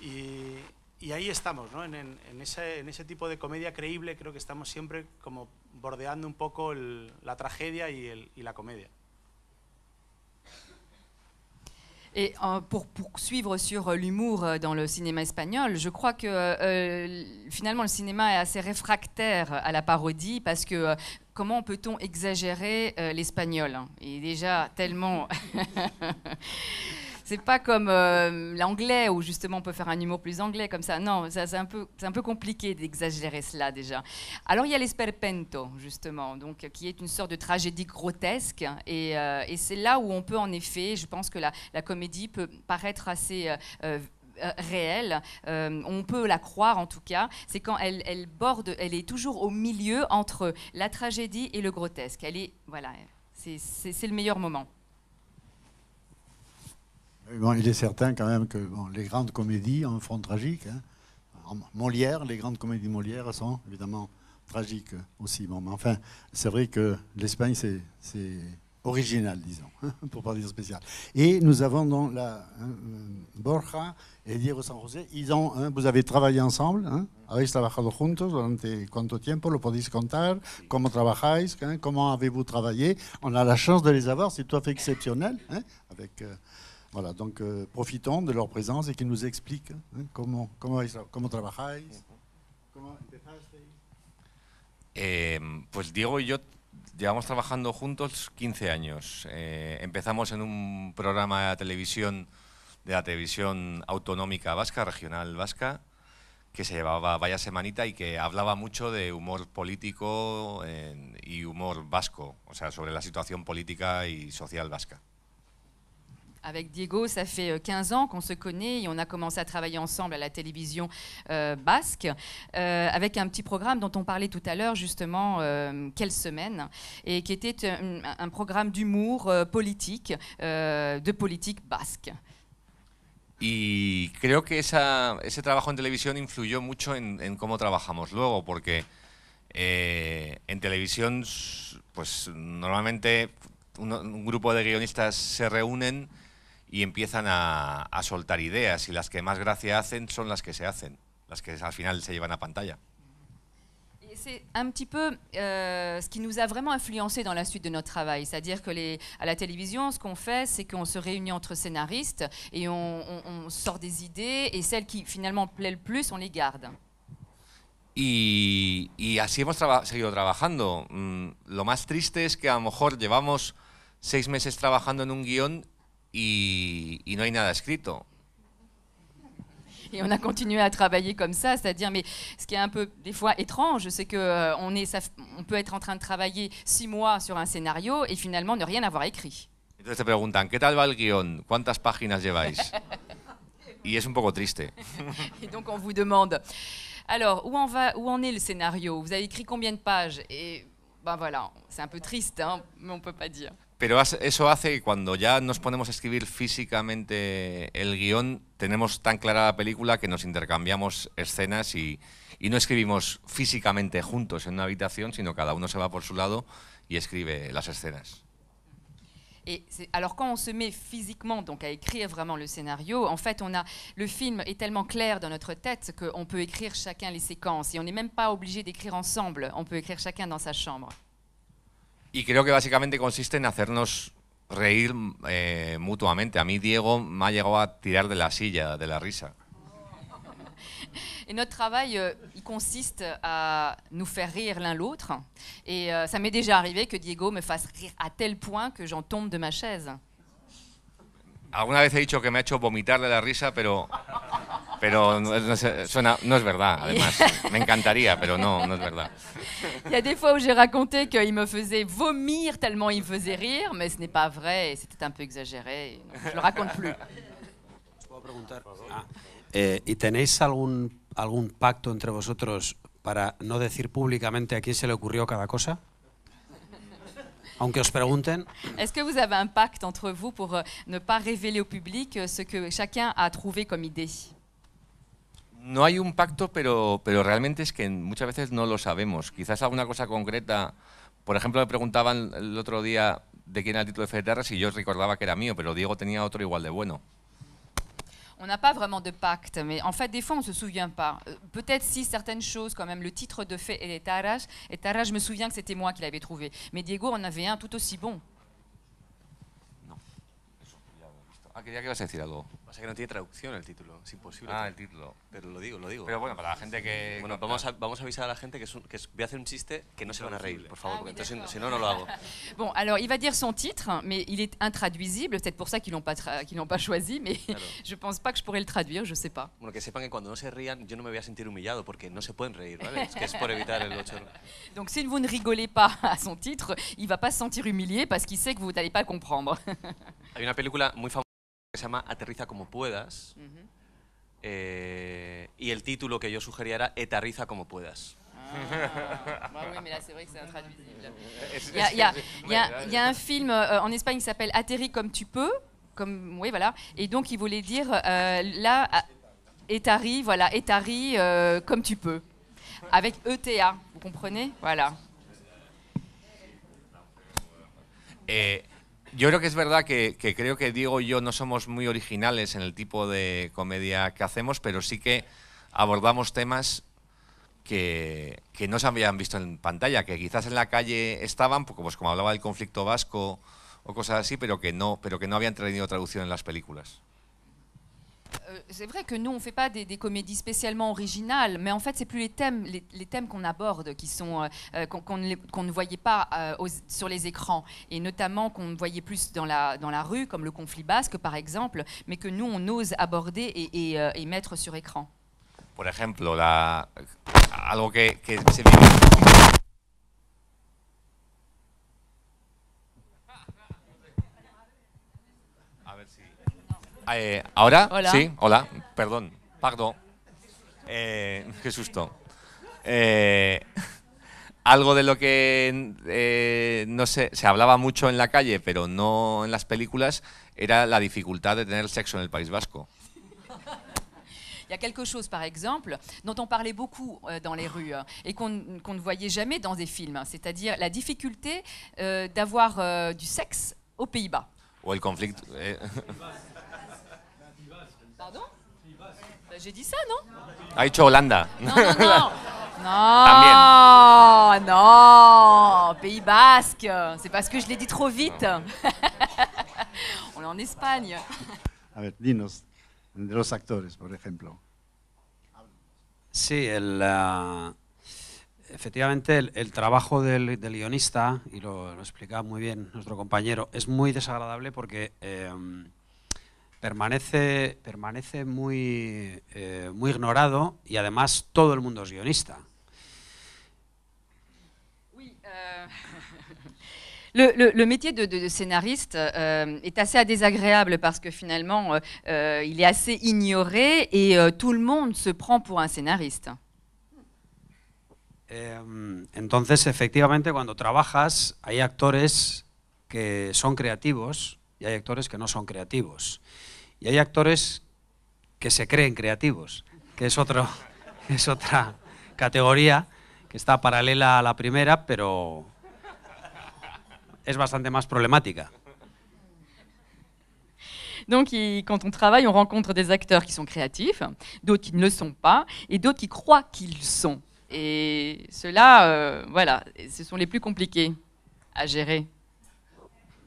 Y, ahí estamos, ¿no? en, ese, tipo de comedia creíble creo que estamos siempre como bordeando un poco la tragedia y, la comedia. Et euh, pour poursuivre sur euh, l'humour euh, dans le cinéma español, je crois que finalmente finalement le cinéma est assez réfractaire à la parodie parce que comment peut-on exagérer euh, l'espagnol hein? Et déjà tellement... [laughs] c'est pas comme euh, l'anglais où justement on peut faire un humour plus anglais comme ça. Non, c'est, un peu, c'est un peu compliqué d'exagérer cela déjà. Alors il y a l'esperpento justement, donc, qui est une sorte de tragédie grotesque. Et, euh, c'est là où on peut en effet, je pense que la, comédie peut paraître assez euh, réelle, euh, on peut la croire en tout cas, c'est quand elle, borde, elle est toujours au milieu entre la tragédie et le grotesque. Elle est, voilà, c'est le meilleur moment. Bon, il est certain quand même que les grandes comédies en font tragique. Hein. Molière, les grandes comédies Molière sont évidemment tragiques aussi. Bon, mais enfin, c'est vrai que l'Espagne, c'est original, disons, [laughs] pour parler spécial. Et nous avons dans la hein, euh, Borja et Diego San José, ils ont, hein, vous avez travaillé ensemble, hein, avez-vous ah trabajado juntos durante cuánto tiempo, lo podéis contar, cómo trabajáis, comment avez-vous travaillé. On a la chance de les avoir, c'est tout à fait exceptionnel. avec, euh, voilà, donc euh, profitons de leur présence et qu'ils nous expliquent comment, comment, comment travaillez comment pues Diego yo llevamos trabajando juntos 15 años. Eh, empezamos en un programa de televisión de la televisión autonómica vasca, regional vasca, que se llevaba Vaya Semanita y que hablaba mucho de humor político eh, y humor vasco, o sea, sobre la situación política y social vasca. avec Diego, ça fait 15 euh, ans qu'on se connaît et on a commencé à travailler ensemble à la télévision euh, basque euh, avec un petit programme dont on parlait tout à l'heure justement, Quelle semaine, et qui était un, programme d'humour politique, de politique basque. Y creo que esa, ese en télévision influyó mucho en, en cómo trabajamos luego, porque eh, en televisión, pues un, groupe de guionistas se reúnen y empiezan a, a soltar ideas y las que más gracia hacen son las que se hacen, las que al final se llevan a pantalla. c'est un petit lo que euh, ce qui nous a vraiment influencé dans la suite de notre travail. C'est-à-dire que les, la televisión lo que hacemos es que se reunimos entre scénaristes y on, on, on, sort des idées et celles qui finalement plaît le plus, on les garde. Y, así hemos seguido trabajando. Mm, lo más triste es que a lo mejor llevamos seis meses trabajando en un guión y, y et on a continué à travailler comme ça, c'est-à-dire, mais ce qui est un peu des fois étrange, c'est que euh, on, est, on peut être en train de travailler six mois sur un scénario et finalement ne rien avoir écrit. ¿qué tal va páginas lleváis? [laughs] Et un poco triste. et donc on vous demande, alors, où, on va, où en est le scénario Vous avez écrit combien de pages Et ben voilà, c'est un peu triste, hein, mais on ne peut pas dire. Pero eso hace que cuando ya nos ponemos a escribir físicamente el guión, tenemos tan clara la película que nos intercambiamos escenas y, no escribimos físicamente juntos en una habitación, sino cada uno se va por su lado y escribe las escenas. Et alors quand on se met physiquement donc à écrire vraiment le scénario, en fait, on a le film est tellement clair dans notre tête qu'on peut écrire chacun les séquences et on n'est même pas obligé d'écrire ensemble. On peut écrire chacun dans sa chambre. Y creo que básicamente consiste en hacernos reír eh, mutuamente. A mí Diego me ha llegado a tirar de la silla, de la risa. [laughs] Et notre travail, euh, il consiste à nous faire rire l'un l'autre. Et euh, ça m'est déjà arrivé que Diego me fasse rire à tel point que j'en tombe de ma chaise. Alguna vez he dicho que me ha hecho vomitar de la risa, pero Mais no, suena, no es verdad, además. [laughs] Il y a des fois où j'ai raconté qu'il me faisait vomir tellement il me faisait rire, mais ce n'est pas vrai, c'était un peu exagéré. Je je le raconte plus. Ah, eh, ¿Y tenéis algún, algún pacto entre vosotros para no decir públicamente a quién se le ocurrió cada cosa? Aunque os pregunten. Est-ce que vous avez un pacte entre vous pour euh, ne pas révéler au public euh, ce que chacun a trouvé comme idée No hay un pacto, pero, pero realmente es que muchas veces no lo sabemos. Quizás alguna cosa concreta. Por ejemplo, me preguntaban el otro día de quién era el título de Ferreras si yo recordaba que era mío, pero Diego tenía otro igual de bueno. on n'a pas vraiment de pacte, mais en fait, des fois, on ne se souvient pas. Euh, peut-être si certaines choses, quand même, le titre de fait est et Taraj, je me souviens que c'était moi qui l'avais trouvé. Mais Diego en avait un tout aussi bon. Ah, quería que ibas a decir algo. Pasa que no tiene traducción el título, es imposible. Ah, el título. Pero lo digo, lo digo. Pero bueno, para la gente que... Bueno, vamos a, vamos a avisar a la gente que, un, que voy a hacer un chiste que no se van a reír, por favor, ah, porque entonces si no lo hago. [laughs] Bon, alors il va dire son titre, mais il est intraduisible, peut-être pour ça qu'ils l'ont pas qu'ils l'ont pas choisi, mais claro. [laughs] je pense pas que je pourrais le traduire, je sais pas. Bueno, que sepan que cuando no se rían, yo no me voy a sentir humillado porque no se pueden reír, ¿vale? Es que es por evitar el ocho. [laughs] Donc si vous ne rigolez pas à son titre, il va pas se sentir humilié parce qu'il sait que vous n'allez pas comprendre. Hay una película muy famosa qui s'appelle « llama Aterriza como puedas. et le titre título que je sugería était « Etarriza como puedas. Il y a, un film euh, en Espagne qui s'appelle Atterri comme tu peux, comme oui voilà, et donc il voulait dire euh, là voilà Etari euh, comme tu peux, avec ETA, vous comprenez, voilà. Et eh, yo creo que es verdad que, creo que Diego y yo no somos muy originales en el tipo de comedia que hacemos, pero sí que abordamos temas que, no se habían visto en pantalla, que quizás en la calle estaban, pues, pues como hablaba del conflicto vasco o cosas así, pero que no, pero que no habían tenido traducción en las películas. Euh, c'est vrai que nous, on ne fait pas des, comédies spécialement originales, mais en fait, c'est plus les thèmes, les, thèmes qu'on aborde qui sont euh, euh, qu'on, ne voyait pas sur les écrans, et notamment qu'on voyait plus dans la, dans la rue, comme le conflit basque par exemple, mais que nous, on ose aborder et, mettre sur écran. Par exemple, la, Eh, ahora, hola. sí, hola, perdón, pardon. Eh, susto. Eh, algo de lo que eh, no sé, se hablaba mucho en la calle, pero no en las películas, era la dificultad de tener sexo en el País Vasco. Il y a quelque chose, par exemple, dont on parlait beaucoup euh, dans les rues hein, et qu'on ne voyait jamais dans des films, hein, c'est-à-dire la difficulté euh, d'avoir euh, du sexe aux Pays-Bas. Ou le conflit. Eh. J'ai dit ça, non Ha dicho Holanda. No, no, no. País [laughs] También. no, Pays Basque. C'est parce que je l'ai dit trop vite. [laughs] On est en Espagne. A ver, dinos, de los actores, por ejemplo. Sí, el, efectivamente el, trabajo del, del, guionista, y lo, lo explicaba muy bien nuestro compañero, es muy desagradable porque... Eh, permanece, permanece muy, eh, muy ignorado y además todo el mundo es guionista. Oui, euh, [laughs] Le, métier de, de, scénariste euh, est assez désagréable parce que finalement, euh, il est assez ignoré et tout le monde se prend pour un scénariste. Eh, entonces, efectivamente, cuando trabajas, hay actores que son creativos y hay actores que no son creativos. Y hay acteurs qui se creen créatifs, qui est autre [laughs] es otra categoría que está la première, mais est bastante plus problématique. Donc, quand on travaille, on rencontre des acteurs qui sont créatifs, d'autres qui ne le sont pas, et d'autres qui croient qu'ils sont. Et ceux-là, euh, voilà, ce sont les plus compliqués à gérer.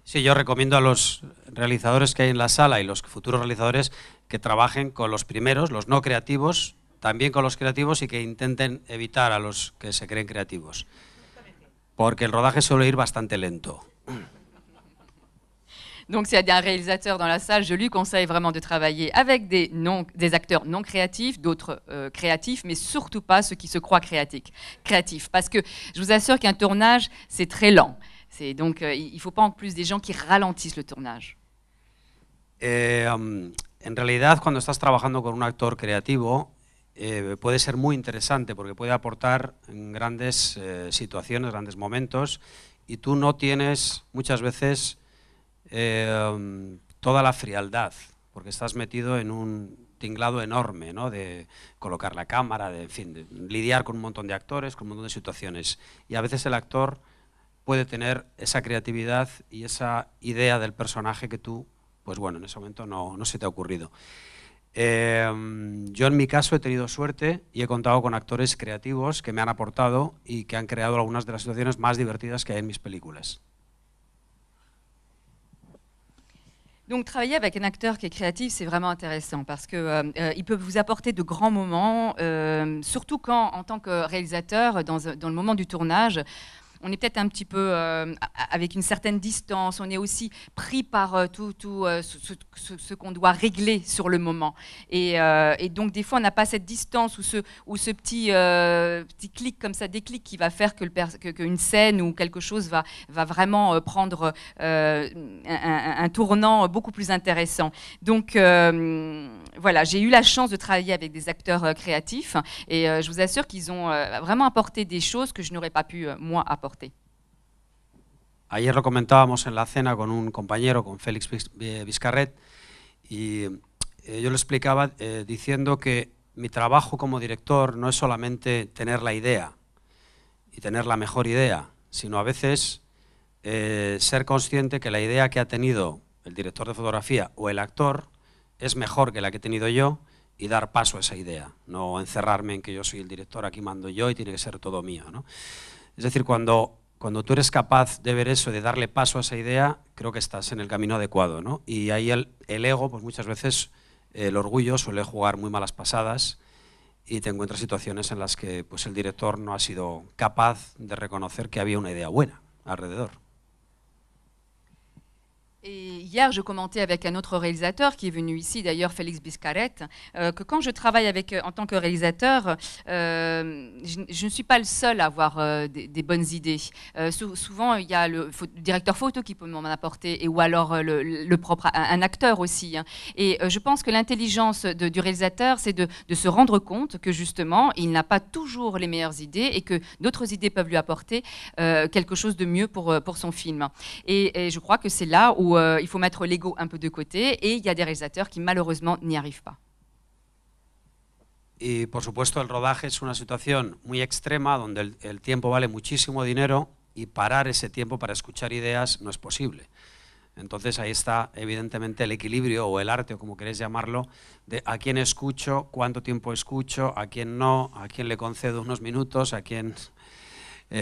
Sí, yo recomiendo a los realizadores que hay en la sala y los futuros realizadores que trabajen con los primeros, los no creativos, también con los creativos y que intenten evitar a los que se creen creativos. Porque el rodaje suele ir bastante lento. Donc si hay un réalisateur dans la salle, je lui conseille vraiment de travailler avec des, non, des acteurs non créatifs, d'autres euh, créatifs, mais surtout pas ceux qui se croient créatifs. Parce que je vous assure qu'un tournage, c'est très lent. C'est donc euh, en plus des gens qui ralentissent tournage. Eh, um, en realidad, cuando estás trabajando con un actor creativo, eh, puede ser muy interesante porque puede aportar grandes eh, situaciones, grandes momentos, y tú no tienes muchas veces um, toda la frialdad, porque estás metido en un tinglado enorme, ¿no? De colocar la cámara, de, fin, de lidiar con un montón de actores, con un montón de situaciones. Y a veces el actor puede tener esa creatividad y esa idea del personaje que tú, pues bueno, en ese momento no, se te ha ocurrido. Em, yo en mi caso he tenido suerte y he contado con actores creativos que me han aportado y que han creado algunas de las situaciones más divertidas que hay en mis películas. Donc travailler avec un acteur qui est créatif, c'est vraiment intéressant parce que euh, euh, il peut vous apporter de grands moments, euh, surtout quand, en tant que réalisateur, dans, dans le moment du tournage, on est peut-être un petit peu euh, avec une certaine distance, on est aussi pris par euh, tout, euh, ce, qu'on doit régler sur le moment. Et, donc des fois, on n'a pas cette distance ou ce, petit, petit clic comme ça, déclic qui va faire qu'une scène ou quelque chose va, vraiment prendre un, tournant beaucoup plus intéressant. Donc voilà, j'ai eu la chance de travailler avec des acteurs créatifs et je vous assure qu'ils ont vraiment apporté des choses que je n'aurais pas pu, moi, apporter Ayer lo comentábamos en la cena con un compañero, con Félix eh, Vizcarret, y eh, yo lo explicaba eh, diciendo que mi trabajo como director no es solamente tener la idea y tener la mejor idea, sino a veces ser consciente que la idea que ha tenido el director de fotografía o el actor es mejor que la que he tenido yo y dar paso a esa idea, no encerrarme en que yo soy el director, aquí mando yo y tiene que ser todo mío. ¿no? Es decir, cuando, cuando tú eres capaz de ver eso, de darle paso a esa idea, creo que estás en el camino adecuado. Y ahí el, el ego, pues muchas veces el orgullo suele jugar muy malas pasadas y te encuentras situaciones en las que pues, el director no ha sido capaz de reconocer que había una idea buena alrededor. Et hier, je commentais avec un autre réalisateur qui est venu ici, d'ailleurs Félix Biscaret, euh, que quand je travaille avec, euh, en tant que réalisateur, euh, je, ne suis pas le seul à avoir des, bonnes idées. souvent, il y a le, directeur photo qui peut m'en apporter, et, ou alors le, propre, un, acteur aussi. Hein. Et je pense que l'intelligence du réalisateur, c'est de, se rendre compte que justement, il n'a pas toujours les meilleures idées et que d'autres idées peuvent lui apporter quelque chose de mieux pour, pour son film. et je crois que c'est là où où euh, il faut el l'ego un poco de côté y hay des que, qui malheureusement n'y arrivent Y por supuesto el rodaje es una situación muy extrema donde el, tiempo vale muchísimo dinero y parar ese tiempo para escuchar ideas no es posible. Entonces ahí está evidentemente el equilibrio o el arte o como querés llamarlo de a quién escucho, cuánto tiempo escucho, a quién no, a quién le concedo unos minutos, a quién Et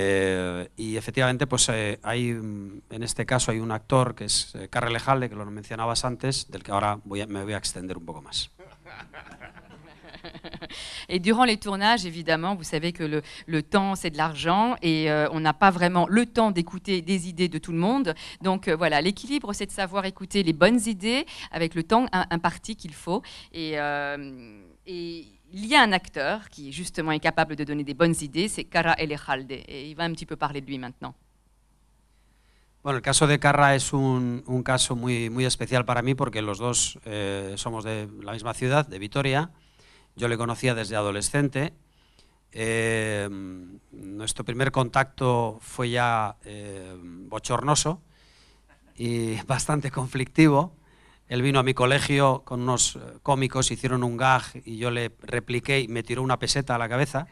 eh, effectivement, en pues cas, eh, il mm, en este caso hay un actor que es eh, Carre que lo mencionabas antes, del que ahora voy a, me voy a extender un poco más. [laughs] Et durant les tournages, évidemment, vous savez que le, le temps, c'est de l'argent et euh, on n'a pas vraiment le temps d'écouter des idées de tout le monde. Donc euh, voilà, l'équilibre, c'est de savoir écouter les bonnes idées avec le temps imparti qu'il faut. Et, euh, et Lía un actor que justamente es capaz de donner des bonnes idées, c'est Kara Elejalde, Y va un petit peu parler de lui maintenant. Bueno, el caso de Carra es un, caso muy, muy especial para mí porque los dos eh, somos de la misma ciudad, de Vitoria. Yo le conocía desde adolescente. Eh, nuestro primer contacto fue ya eh, bochornoso y [laughs] bastante conflictivo. Él vino a mi colegio con unos eh, cómicos, hicieron un gag y yo le repliqué y me tiró una peseta a la cabeza.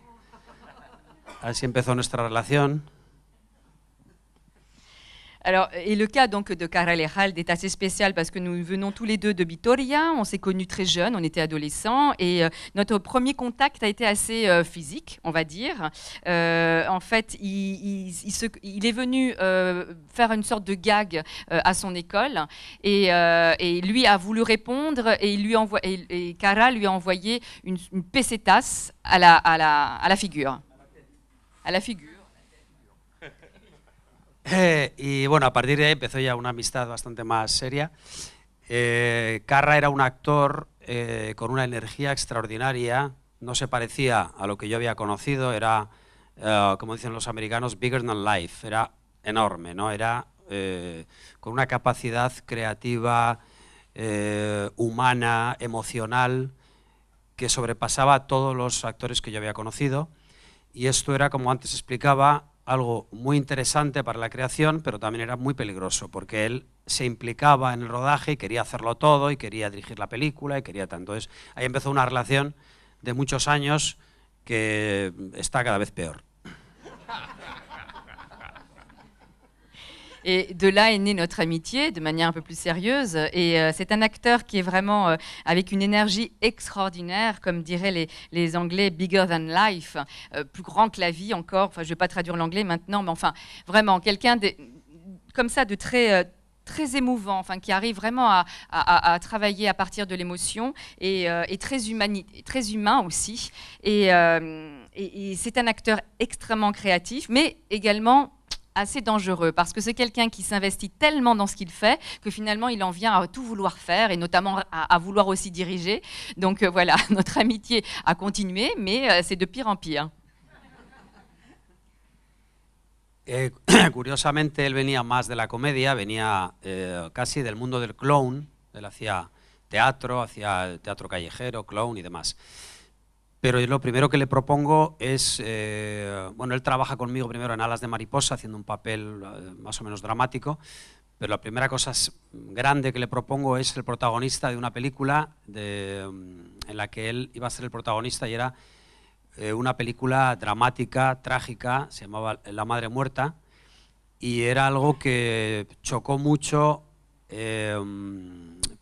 Así empezó nuestra relación. Alors, et le cas donc de herald est assez spécial parce que nous venons tous les deux de Vitoria. On s'est connus très jeunes, on était adolescents et euh, notre premier contact a été assez euh, physique, on va dire. Euh, en fait, il, est venu faire une sorte de gag à son école et, lui a voulu répondre et, il lui et, Cara lui a envoyé une, une tasse à, la, à la figure. À la figure. Eh, y bueno, a partir de ahí empezó ya una amistad bastante más seria. Eh, Carra era un actor eh, con una energía extraordinaria, no se parecía a lo que yo había conocido, era, como dicen los americanos, bigger than life, era enorme, ¿no? Era con una capacidad creativa, humana, emocional, que sobrepasaba a todos los actores que yo había conocido. Y esto era, como antes explicaba, algo muy interesante para la creación, pero también era muy peligroso, porque él se implicaba en el rodaje y quería hacerlo todo, y quería dirigir la película, y quería tanto. Entonces, ahí empezó una relación de muchos años que está cada vez peor. Et de là est née notre amitié de manière un peu plus sérieuse. Et euh, c'est un acteur qui est vraiment euh, avec une énergie extraordinaire, comme diraient les, Anglais, bigger than life, euh, plus grand que la vie encore. Enfin, je ne vais pas traduire l'anglais maintenant, mais enfin, vraiment, quelqu'un comme ça de très très émouvant, enfin, qui arrive vraiment à, travailler à partir de l'émotion et, très, très, humain aussi. et c'est un acteur extrêmement créatif, mais également assez dangereux parce que c'est quelqu'un qui s'investit tellement dans ce qu'il fait que finalement il en vient à tout vouloir faire et notamment à, vouloir aussi diriger. Donc euh, voilà, [laughs] notre amitié a continué, mais euh, c'est de pire en pire. Eh, [clears throat] curiosamente, él venía más de la comedia, venía eh, casi del mundo del clown, él hacía teatro, hacía teatro callejero, clown y demás. pero lo primero que le propongo es, eh, bueno, él trabaja conmigo primero en Alas de Mariposa, haciendo un papel eh, más o menos dramático, pero la primera cosa grande que le propongo es el protagonista de una película mm, en la que él iba a ser el protagonista y era eh, una película dramática, trágica, se llamaba La Madre Muerta, y era algo que chocó mucho Em,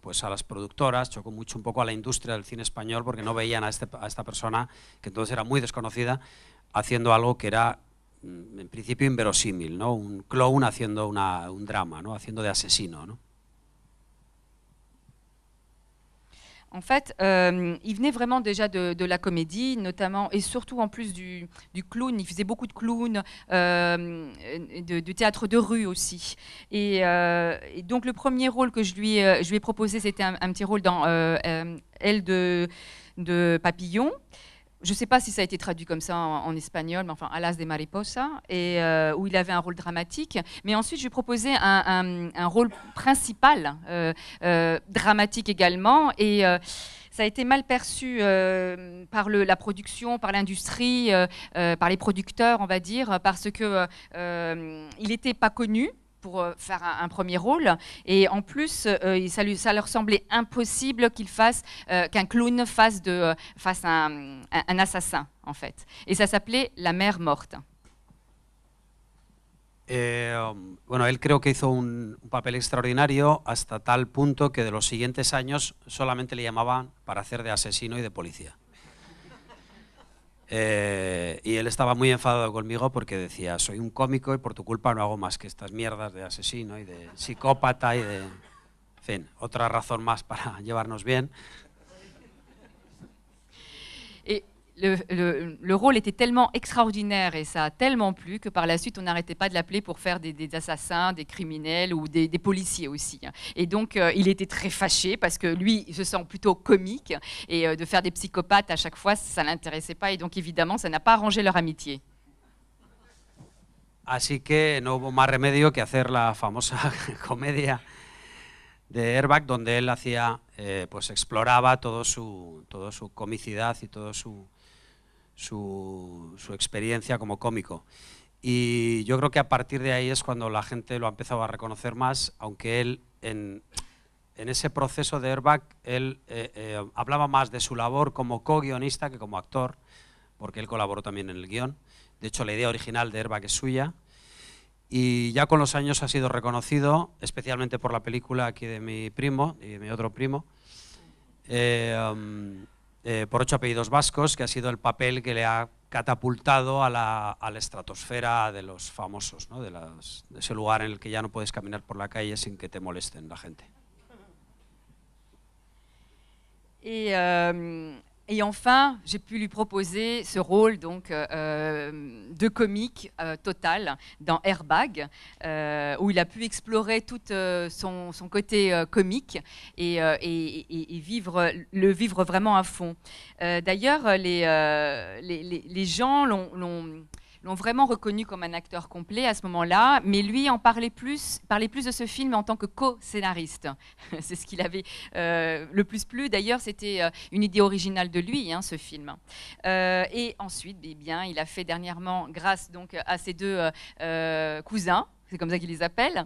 pues a las productoras, chocó mucho un poco a la industria del cine español porque no veían a, este, esta persona, que entonces era muy desconocida, haciendo algo que era mm, en principio inverosímil, ¿no? Un clown haciendo un drama, ¿no? Haciendo de asesino, ¿no? en fait, euh, il venait vraiment déjà de, la comédie, notamment, et surtout en plus du, clown. Il faisait beaucoup de clowns, euh, du théâtre de rue aussi. Euh, et, donc, le premier rôle que je lui, euh, ai proposé, c'était un, petit rôle dans Elle de Papillon je ne sais pas si ça a été traduit comme ça en, espagnol, mais enfin, Alas de Mariposa, euh, où il avait un rôle dramatique. Mais ensuite, j'ai proposé un, rôle principal, euh, euh, dramatique également, et ça a été mal perçu par la production, par l'industrie, par les producteurs, on va dire, parce qu'il n'était pas connu pour euh, faire un, premier rôle. Et en plus, euh, ça, leur semblait impossible qu'il fasse, euh, qu'un clown fasse, de, fasse un, un, assassin, en fait. Et ça s'appelait La mère morte. Eh, um, bueno, él creo que hizo un, un, papel extraordinario hasta tal punto que de los siguientes años solamente le llamaban para hacer de asesino et de policía. Eh, y él estaba muy enfadado conmigo porque decía, soy un cómico y por tu culpa no hago más que estas mierdas de asesino y de psicópata y de... En fin, otra razón más para [laughs] llevarnos bien. le, rôle était tellement extraordinaire et ça a tellement plu que par la suite, on n'arrêtait pas de l'appeler pour faire des, assassins, des criminels ou des, policiers aussi. Hein. Et donc, euh, il était très fâché parce que lui, il se sent plutôt comique et euh, de faire des psychopathes à chaque fois, ça ne l'intéressait pas. Et donc, évidemment, ça n'a pas arrangé leur amitié. Así que no hubo más remedio que hacer la famosa [laughs] comedia de Airbag, donde él hacía, eh, pues exploraba todo su, todo su comicidad y todo su, su, experiencia como cómico. Y yo creo que a partir de ahí es cuando la gente lo ha empezado a reconocer más, aunque él en, ese proceso de Airbag, él eh, eh, hablaba más de su labor como co-guionista que como actor, porque él colaboró también en el guión. De hecho, la idea original de Airbag es suya. Y ya con los años ha sido reconocido, especialmente por la película aquí de mi primo y de mi otro primo. Eh, um, eh, por ocho apellidos vascos, que ha sido el papel que le ha catapultado a la, estratosfera de los famosos, de, ese lugar en el que ya no puedes caminar por la calle sin que te molesten la gente. Y... Em, Et enfin, j'ai pu lui proposer ce rôle donc euh, euh, de comique euh, total dans Airbag, où il a pu explorer tout son, côté comique et, vivre, le vivre vraiment à fond. D'ailleurs, les, les, gens l'ont l'ont vraiment reconnu comme un acteur complet à ce moment-là, mais lui en parlait plus, parlait plus de ce film en tant que co-scénariste. [laughs] C'est ce qu'il avait euh, le plus plu. D'ailleurs, c'était euh, une idée originale de lui, hein, ce film. Euh, et ensuite, eh il a fait dernièrement, grâce donc à ses deux cousins, c'est comme ça qu'ils les appellent.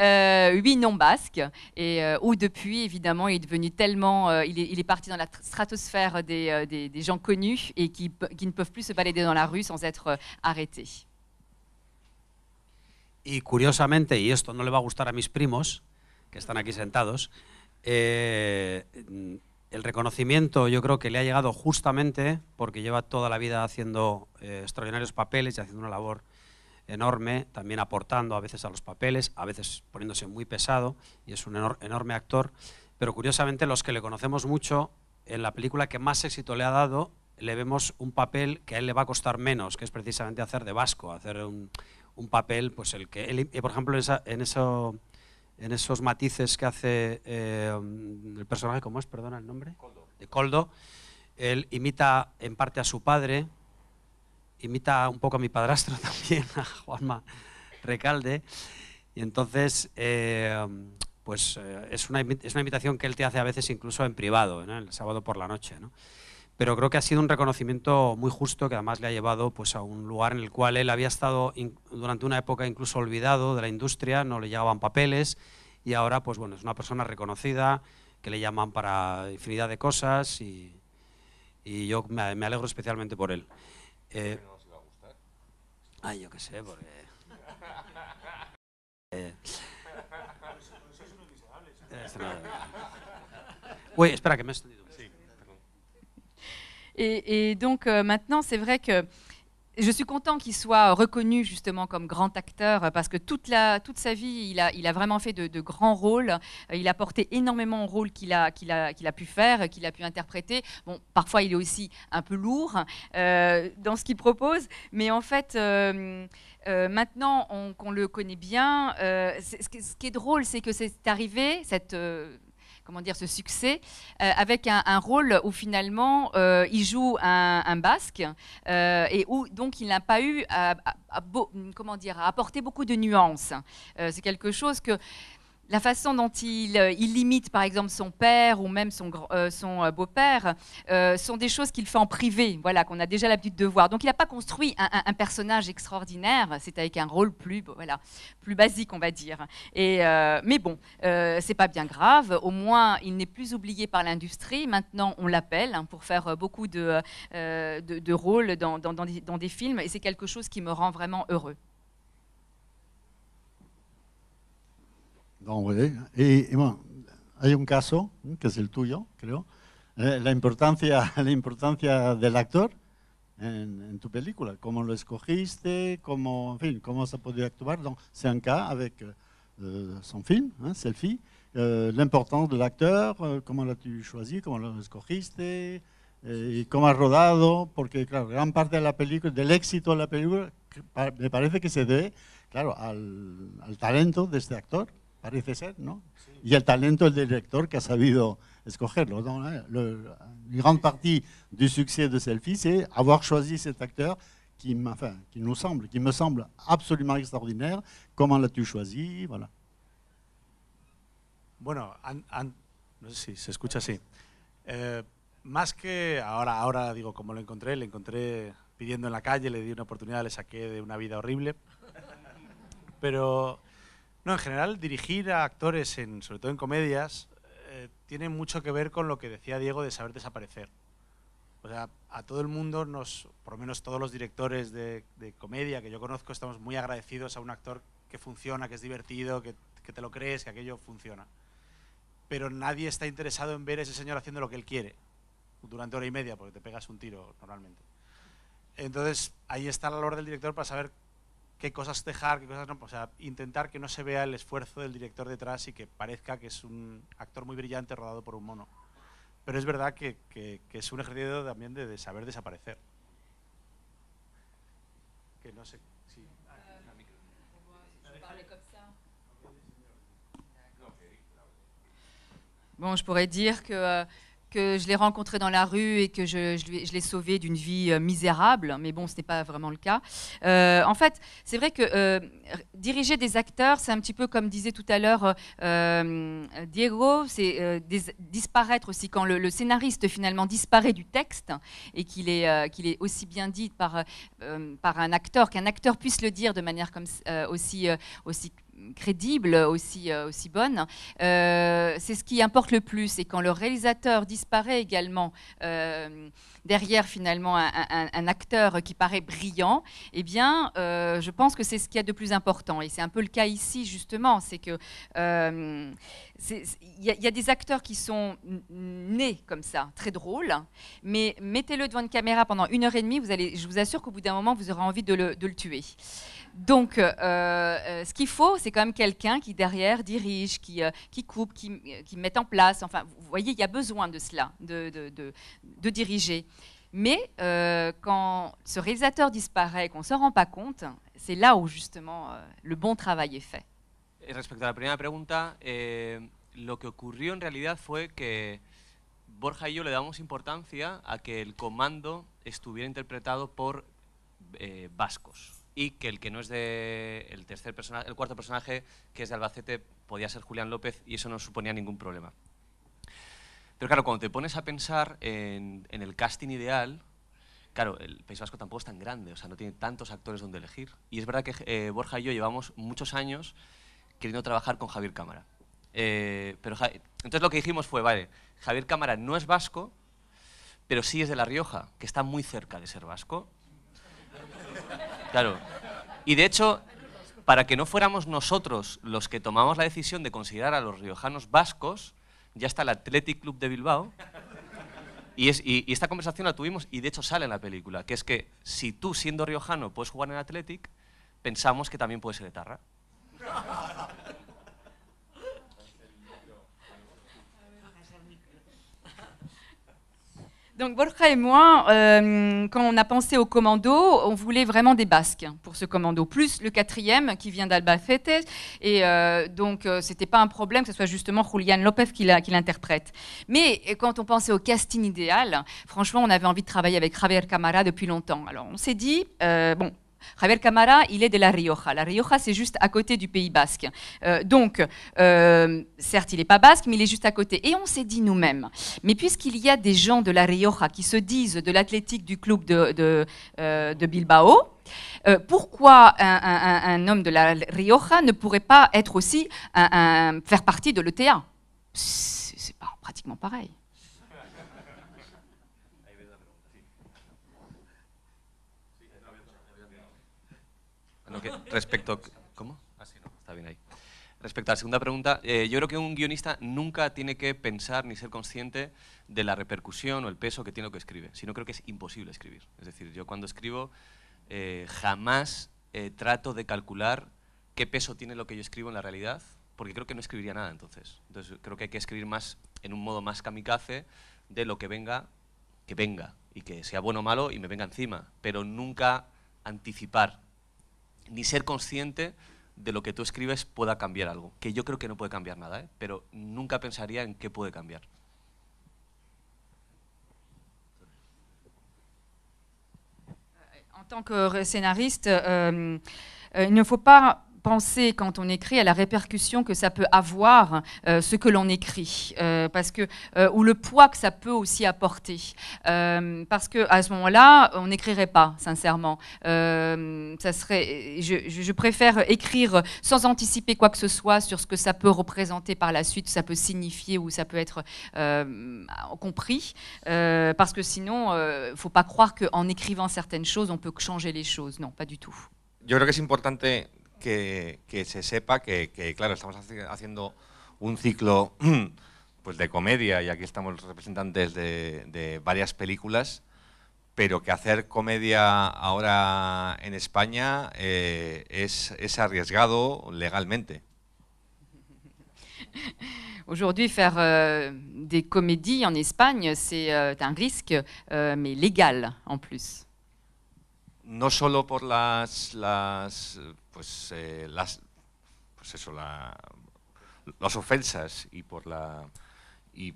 Euh, huit noms basques, et euh, où depuis, évidemment, il est devenu tellement. Euh, il, est, parti dans la stratosphère euh, des, gens connus et qui, qui, ne peuvent plus se balader dans la rue sans être arrêtés. et curiosamente, y esto no le va a gustar a mis primos, que están aquí sentados, eh, el reconocimiento yo creo que le ha llegado justamente porque lleva toda la vida haciendo eh, extraordinarios papeles y haciendo una labor enorme, también aportando a veces a los papeles, a veces poniéndose muy pesado, y es un enorme actor. Pero curiosamente los que le conocemos mucho, en la película que más éxito le ha dado, le vemos un papel que a él le va a costar menos, que es precisamente hacer de vasco, hacer un, papel, pues el que eh, por ejemplo, en, eso en esos matices que hace eh, el personaje, ¿cómo es? Perdona el nombre. De Coldo. Él imita en parte a su padre, imita un poco a mi padrastro [laughs] también, a Juanma Recalde. Y entonces, eh, pues eh, es, una, invitación que él te hace a veces incluso en privado, el sábado por la noche. ¿no? Pero creo que ha sido un reconocimiento muy justo que además le ha llevado pues, a un lugar en el cual él había estado durante una época incluso olvidado de la industria, no le llegaban papeles y ahora pues, bueno, es una persona reconocida que le llaman para infinidad de cosas y, y yo me, alegro especialmente por él. Eh, Ah, oui, [laughs] eh. Eh, que Et, donc euh, maintenant, c'est vrai que je suis content qu'il soit reconnu justement comme grand acteur parce que toute, la, toute sa vie, il a, il a vraiment fait de, grands rôles. Euh, il a porté énormément de rôles qu'il a, a, a pu faire, qu'il a pu interpréter. Bon, parfois, il est aussi un peu lourd euh, dans ce qu'il propose, mais en fait, euh, maintenant qu'on le connaît bien, ce qui est drôle, c'est que c'est arrivé, cette comment dire, ce succès, euh, avec un, rôle où finalement euh, il joue un, basque euh, et où donc il n'a pas eu comment dire, à apporter beaucoup de nuances. c'est quelque chose que la façon dont il, euh, il, limite, par exemple, son père ou même son, euh, euh, beau-père, sont des choses qu'il fait en privé, voilà, qu'on a déjà l'habitude de voir. Donc, il n'a pas construit un, personnage extraordinaire. C'est avec un rôle plus, basique, on va dire. Et, mais bon, c'est pas bien grave. Au moins, il n'est plus oublié par l'industrie. Maintenant, on l'appelle hein, pour faire beaucoup de, rôles dans des films, et c'est quelque chose qui me rend vraiment heureux. Y, hay un caso, ¿eh? que es el tuyo, creo, ¿eh? la, importancia, [laughs] la importancia del actor en, tu película, cómo lo escogiste, cómo, fin, cómo se ha podido actuar. Donc, c'est un avec euh, son film, Selfie, euh, la importancia del actor, euh, cómo lo tu choisi, cómo lo escogiste, eh, y cómo ha rodado, porque claro, gran parte de la película, del éxito de la película, me parece que se debe claro, al, al talento de este actor parece ser, ¿no? Y el talento del director que ha sabido escogerlo. no la gran parte del éxito de Selfie, es haber choisi este actor qui, enfin, semble, me semble absolutamente extraordinaire. ¿Cómo lo has choisi Bueno, no sé si se escucha así. Eh, más que ahora, ahora digo, como lo encontré, le encontré pidiendo en la calle, le di una oportunidad, le saqué de una vida horrible. Pero no, en general, dirigir a actores, sobre todo en comedias, eh, tiene mucho que ver con lo que decía Diego de saber desaparecer. O sea, a todo el mundo nos, por lo menos todos los directores de, comedia que yo conozco, estamos muy agradecidos a un actor que funciona, que es divertido, que, que te lo crees, que aquello funciona. Pero nadie está interesado en ver ese señor haciendo lo que él quiere durante hora y media, porque te pegas un tiro normalmente. Entonces, ahí está la labor del director para saber qué cosas dejar, qué cosas no. O sea, intentar que no se vea el esfuerzo del director detrás y que parezca que es un actor muy brillante rodado por un mono. Pero es verdad que, es un ejercicio también de, saber desaparecer. Que no sé. je pourrais dire que euh, que je l'ai rencontré dans la rue et que je, l'ai sauvé d'une vie euh, misérable, mais bon, ce n'est pas vraiment le cas. Euh, en fait, c'est vrai que euh, diriger des acteurs, c'est un petit peu comme disait tout à l'heure Diego, c'est disparaître aussi quand le, scénariste finalement disparaît du texte et qu'il est, qu'il est aussi bien dit par, par un acteur, qu'un acteur puisse le dire de manière comme, aussi, aussi crédible, aussi, euh, aussi bonne, euh, c'est ce qui importe le plus. Et quand le réalisateur disparaît également euh, derrière finalement un, acteur qui paraît brillant, eh bien, je pense que c'est ce qu'il y a de plus important. Et c'est un peu le cas ici justement, c'est que il y, a des acteurs qui sont nés comme ça, très drôles, mais mettez-le devant une caméra pendant une heure et demie, vous allez, je vous assure qu'au bout d'un moment, vous aurez envie de le, tuer. Donc, ce qu'il faut, c'est quand quelqu'un qui derrière dirige, qui, euh, qui coupe, euh, qui, met en place. Enfin, vous voyez, il y a besoin de cela, de, de, diriger. Mais euh, quand ce réalisateur disparaît, qu'on ne s'en rend pas compte, c'est là où justement le bon travail est fait. Respect à la première pregunta, eh, lo que ocurrió en réalité, fue que Borja y yo le damos importancia a que le comando estuviera interpretado por eh, vascos. y que el que no es de el tercer personaje, el cuarto personaje, que es de Albacete, podía ser Julián López y eso no suponía ningún problema. Pero claro, cuando te pones a pensar en, el casting ideal, claro, el País Vasco tampoco es tan grande, o sea, no tiene tantos actores donde elegir. Y es verdad que eh, Borja y yo llevamos muchos años queriendo trabajar con Javier Cámara. Eh, pero entonces lo que dijimos fue, vale, Javier Cámara no es vasco, pero sí es de La Rioja, que está muy cerca de ser vasco. Claro. Y de hecho, para que no fuéramos nosotros los que tomamos la decisión de considerar a los riojanos vascos, ya está el Athletic Club de Bilbao. Y, esta conversación la tuvimos y de hecho sale en la película, que es que si tú siendo riojano puedes jugar en el Athletic, pensamos que también puedes ser etarra. Donc Borja et moi, euh, quand on a pensé au commando, on voulait vraiment des Basques pour ce commando, plus le quatrième qui vient d'Alba d'Albacete. Et euh, donc ce euh, c'était pas un problème que ce soit justement Julian Lopez qui l'interprète. Mais quand on pensait au casting idéal, franchement, on avait envie de travailler avec Javier Camara depuis longtemps. Alors on s'est dit, bon, Javier Camara, il est de La Rioja. La Rioja, c'est juste à côté du Pays basque. Euh, donc, euh, certes, il n'est pas basque, mais il est juste à côté. Et on s'est dit nous-mêmes, mais puisqu'il y a des gens de La Rioja qui se disent de l'athlétique du club de, euh, Bilbao, pourquoi un, homme de la Rioja ne pourrait pas être aussi un, faire partie de l'ETA C'est pas pratiquement pareil. respecto... Ah, está Respecto a la segunda pregunta, eh, yo creo que un guionista nunca tiene que pensar ni ser consciente de la repercusión o el peso que tiene lo que escribe, sino creo que es imposible escribir. Es decir, yo cuando escribo eh, jamás eh, trato de calcular qué peso tiene lo que yo escribo en la realidad, porque creo que no escribiría nada entonces. Entonces creo que hay que escribir más en un modo más kamikaze de lo que venga, que venga, y que sea bueno o malo y me venga encima, pero nunca anticipar ni ser consciente de lo que tú escribes pueda cambiar algo. Que yo creo que no puede cambiar nada, ¿eh? pero nunca pensaría en qué puede cambiar. En tant que scénariste, euh, euh, ne penser quand on écrit à la répercussion que ça peut avoir euh, ce que l'on écrit, euh, parce que euh, ou le poids que ça peut aussi apporter, parce que à ce moment-là, on n'écrirait pas, sincèrement. ça serait, je, préfère écrire sans anticiper quoi que ce soit sur ce que ça peut représenter par la suite, ça peut signifier ou ça peut être compris, parce que sinon, faut pas croire qu'en écrivant certaines choses, on peut changer les choses. Non, pas du tout. Je crois que c'est important... que, se sepa que, claro, estamos haciendo un ciclo [clears throat] pues de comedia y aquí estamos representantes de, varias películas, pero que hacer comedia ahora en España eh, es, es arriesgado legalmente. [laughs] Aujourd'hui, faire euh, des comédies en Espagne, c'est euh, un risque, legal. Euh, mais légal en plus. No solo por las, las pues, eh, las, pues eso, las ofensas y por, la, y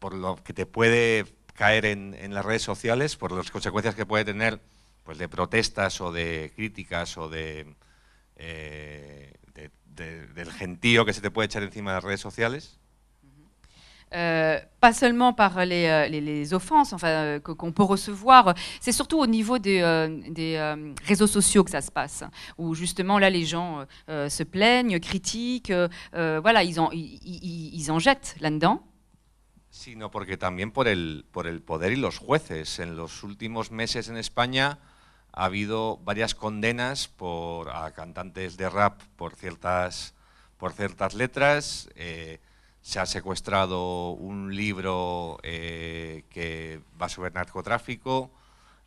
por lo que te puede caer en, las redes sociales, por las consecuencias que puede tener pues, de protestas o de críticas o de eh, del gentío que se te puede echar encima de las redes sociales Euh, pas seulement par les, euh, les, offenses enfin, euh, qu'on peut recevoir, c'est surtout au niveau des, des réseaux sociaux que ça se passe, où justement là les gens se plaignent, critiquent, voilà, ils en, ils, en jettent là-dedans. Sino porque también por el, por el poder y los jueces. En los últimos meses en España a habido varias condenas por, a cantantes de rap por ciertas, por ciertas letras. Eh, se ha secuestrado un libro eh, que va sobre narcotráfico,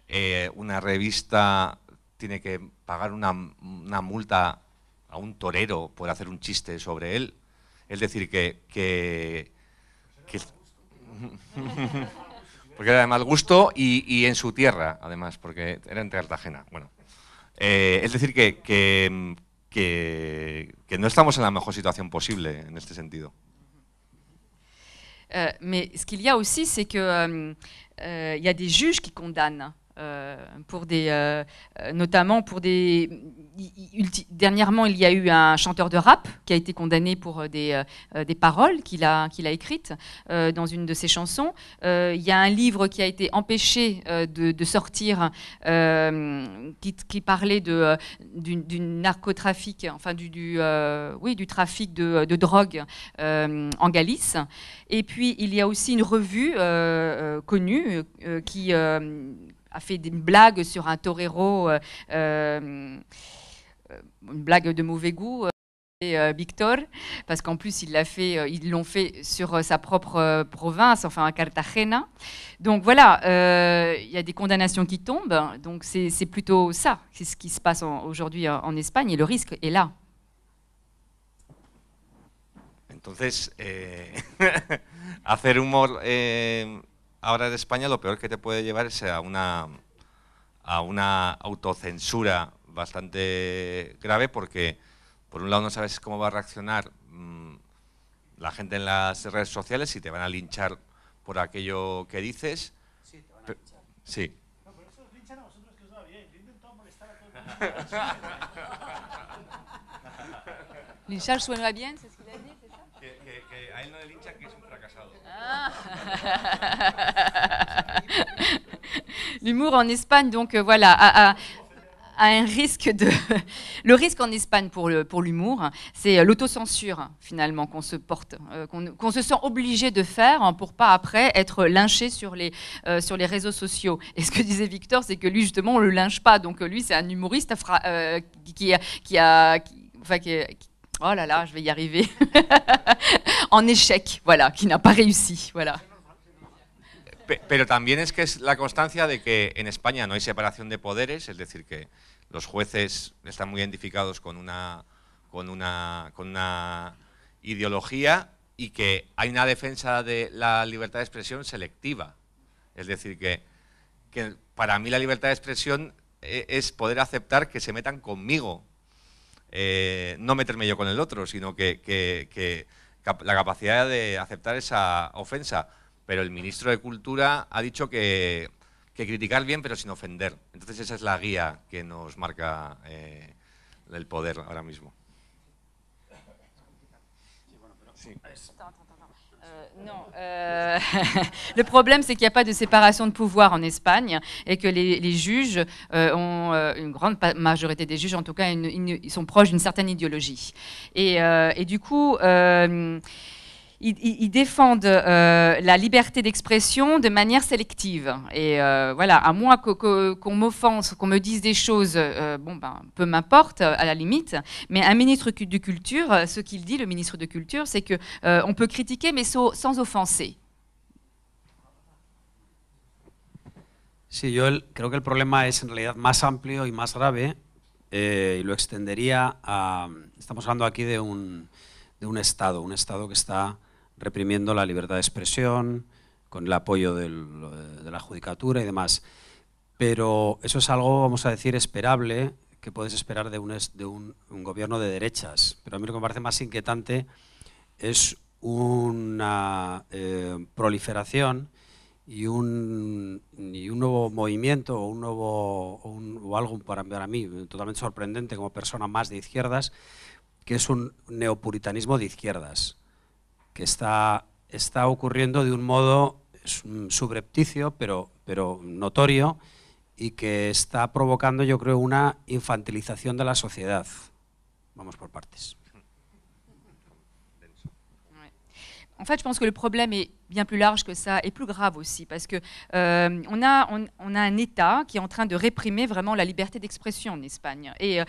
eh, una revista tiene que pagar una, multa a un torero por hacer un chiste sobre él. Es decir, que... que, [laughs] porque era de mal gusto y, en su tierra, además, porque era en Cartagena. Bueno, eh, es decir, que no estamos en la mejor situación posible en este sentido. Euh, mais ce qu'il y a aussi, c'est qu'il euh, euh, il y a des juges qui condamnent. Euh, euh, euh, notamment pour des. Dernièrement, il y a eu un chanteur de rap qui a été condamné pour des, des paroles qu'il a, qu'il a écrites dans une de ses chansons. Il y a un livre qui a été empêché de, sortir, qui, parlait de, du, narcotrafic, enfin du, du oui, du trafic de, de drogue en Galice. Et puis, il y a aussi une revue connue qui a fait des blagues sur un torero, euh, euh, une blague de mauvais goût. Euh, Victor, parce qu'en plus il l'a fait, ils l'ont fait sur sa propre province, enfin à Cartagena. Donc voilà, il y a des condamnations qui tombent. Donc c'est plutôt ça, c'est ce qui se passe aujourd'hui en Espagne et le risque est là. Entonces, eh, [laughs] hacer humor eh, ahora en España lo peor que te puede llevar es a una, a una autocensura bastante grave porque por un lado no sabes cómo va a reaccionar mm, la gente en las redes sociales, si te van a linchar por aquello que dices. Sí, te van a linchar. Sí. No, pero eso linchan a vosotros que os va bien. Yo intento molestar a todo el mundo. [laughs] Linchar suena bien, ¿es que le ¿eh? Que, a él no le linchan que es un fracasado. Ah. [laughs] en Espagne, donc euh, voilà, à, un risque de. [laughs] le risque en Espagne pour l'humour, c'est euh, l'autocensure finalement qu'on se porte, euh, qu'on se sent obligé de faire hein, pour pas après être lynché sur les, sur les réseaux sociaux. Et ce que disait Victor, c'est que lui justement on le lynche pas, donc lui c'est un humoriste qui, a, Oh là là, je vais y arriver. [laughs] en échec, voilà, qui n'a pas réussi, voilà. Pero también es que es la constancia de que en España no hay separación de poderes, es decir, que los jueces están muy identificados con una, con una, con una ideología y que hay una defensa de la libertad de expresión selectiva. Es decir, que, para mí la libertad de expresión eh, es poder aceptar que se metan conmigo, eh, no meterme yo con el otro, sino que la capacidad de aceptar esa ofensa. Mais le ministre de Cultura a dit que, que criticar bien, mais sin ofender. Donc, esa la guía que nous marque eh, le pouvoir, poder ahora euh, Non. Euh, [laughs] le problème, c'est qu'il n'y a pas de séparation de pouvoir en Espagne et que les, juges euh, ont, une grande majorité des juges, en tout cas, ils sont proches d'une certaine idéologie. Et, et du coup ils, ils défendent euh, la liberté d'expression de manière sélective. Et euh, voilà, à moins qu'on m'offense, qu'on me dise des choses, euh, bon ben, peu m'importe, à la limite. Mais un ministre de culture, ce qu'il dit, le ministre de culture, c'est qu'on peut critiquer, mais sans offenser. Sí, yo el, creo que el problema es en realidad más amplio y más grave eh, y lo extendería a... Estamos hablando aquí de un, de un État un Estado que está reprimiendo la libertad de expresión, con el apoyo de la judicatura y demás. Pero eso es algo, vamos a decir, esperable, que puedes esperar de, un, de un, gobierno de derechas. Pero a mí lo que me parece más inquietante es una eh, proliferación y un, y un, nuevo movimiento o, un nuevo, algo para mí totalmente sorprendente como persona más de izquierdas, que es un neopuritanismo de izquierdas está, está ocurriendo de un modo subrepticio, pero, pero notorio, y que está provocando, yo creo, una infantilización de la sociedad. Vamos por partes. En fait, je pense que le problème est bien plus large que ça et plus grave aussi, parce que euh, on, a, on, a un État qui est en train de réprimer vraiment la liberté d'expression en Espagne. Et euh,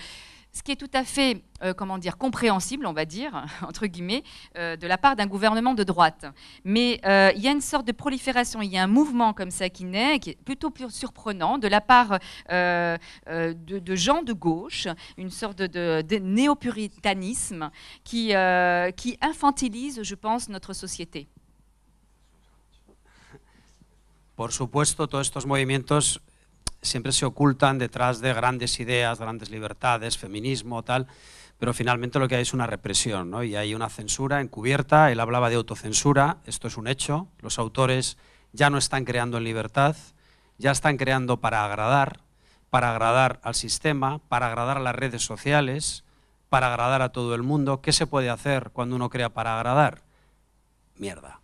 ce qui est tout à fait, euh, comment dire, compréhensible, on va dire, [laughs] entre guillemets, euh, de la part d'un gouvernement de droite. Mais euh, il y a une sorte de prolifération, il y a un mouvement comme ça qui naît, qui est plutôt surprenant, de la part de, gens de gauche, une sorte de, de néopuritanisme qui, qui infantilise, je pense, notre société. Por supuesto, todos estos movimientos siempre se ocultan detrás de grandes ideas, grandes libertades, feminismo, tal, pero finalmente lo que hay es una represión ¿no? y hay una censura encubierta. Él hablaba de autocensura, esto es un hecho. Los autores ya no están creando en libertad, ya están creando para agradar, para agradar al sistema, para agradar a las redes sociales, para agradar a todo el mundo. ¿Qué se puede hacer cuando uno crea para agradar? Mierda.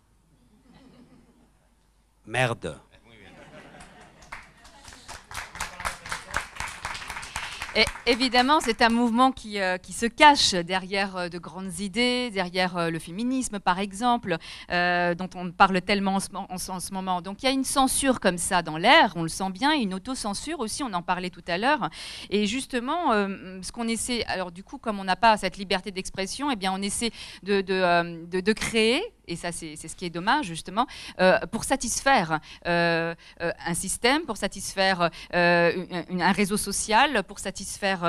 Merde. Et évidemment, c'est un mouvement qui, euh, se cache derrière euh, de grandes idées, derrière euh, le féminisme, par exemple, dont on parle tellement en ce, moment. Donc il y a une censure comme ça dans l'air, on le sent bien, et une autocensure aussi, on en parlait tout à l'heure. Et justement, ce qu'on essaie, alors du coup, comme on n'a pas cette liberté d'expression, eh bien on essaie de, de, de créer et ça c'est ce qui est dommage justement, euh, pour satisfaire euh, euh, un système, pour satisfaire un réseau social, pour satisfaire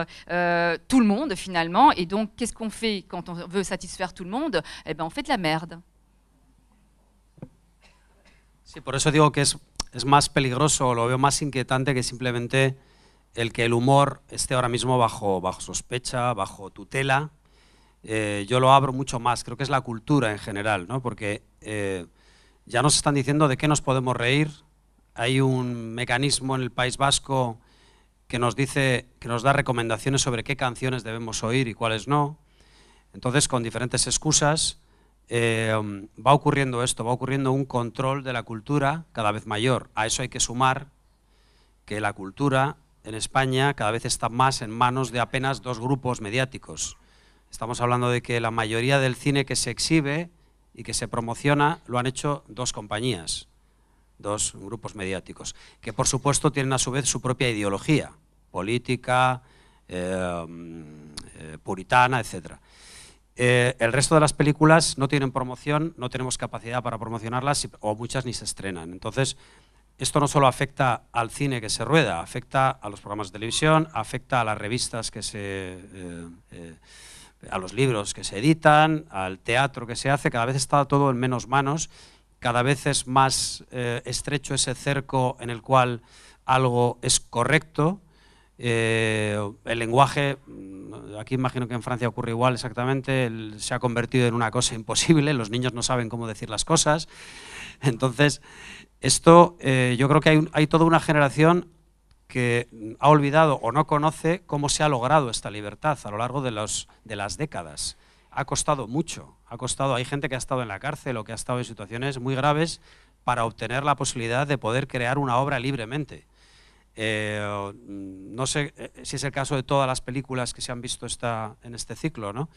tout le monde finalement. Et donc qu'est-ce qu'on fait quand on veut satisfaire tout le monde Eh bien on fait de la merde. Sí, por eso digo que es, es más peligroso, lo veo más inquietante que simplemente el que el humor esté ahora mismo bajo, bajo sospecha, bajo tutela, Eh, yo lo abro mucho más, creo que es la cultura en general, ¿no? porque eh, ya nos están diciendo de qué nos podemos reír, hay un mecanismo en el País Vasco que nos dice, que nos da recomendaciones sobre qué canciones debemos oír y cuáles no, entonces con diferentes excusas eh, va ocurriendo esto, va ocurriendo un control de la cultura cada vez mayor, a eso hay que sumar que la cultura en España cada vez está más en manos de apenas dos grupos mediáticos, Estamos hablando de que la mayoría del cine que se exhibe y que se promociona lo han hecho dos compañías, dos grupos mediáticos, que por supuesto tienen a su vez su propia ideología política, eh, eh, puritana, etc. Eh, el resto de las películas no tienen promoción, no tenemos capacidad para promocionarlas o muchas ni se estrenan. Entonces, esto no solo afecta al cine que se rueda, afecta a los programas de televisión, afecta a las revistas que se a los libros que se editan, al teatro que se hace, cada vez está todo en menos manos, cada vez es más eh, estrecho ese cerco en el cual algo es correcto. Eh, el lenguaje, mm, aquí imagino que en Francia ocurre igual exactamente, se ha convertido en una cosa imposible, los niños no saben cómo decir las cosas. Entonces, esto eh, yo creo que hay, hay toda una generación que ha olvidado o no conoce cómo se ha logrado esta libertad a lo largo de, los, de las décadas. Ha costado mucho, ha costado, hay gente que ha estado en la cárcel o que ha estado en situaciones muy graves para obtener la posibilidad de poder crear una obra libremente. Eh, no sé eh, si es el caso de todas las películas que se han visto esta, en este ciclo, ¿no?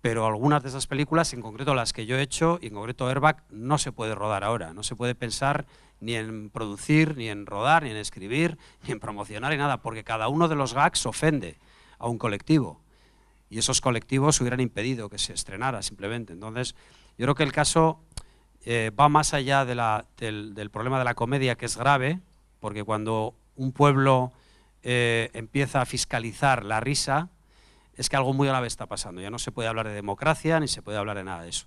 pero algunas de esas películas, en concreto las que yo he hecho, y en concreto Airbag, no se puede rodar ahora, no se puede pensar ni en producir, ni en rodar, ni en escribir, ni en promocionar, ni nada, porque cada uno de los gags ofende a un colectivo, y esos colectivos hubieran impedido que se estrenara simplemente. Entonces, yo creo que el caso eh, va más allá del, problema de la comedia, que es grave, porque cuando un pueblo eh, empieza a fiscalizar la risa, es que algo muy grave está pasando. Ya no se puede hablar de democracia ni se puede hablar de nada de eso.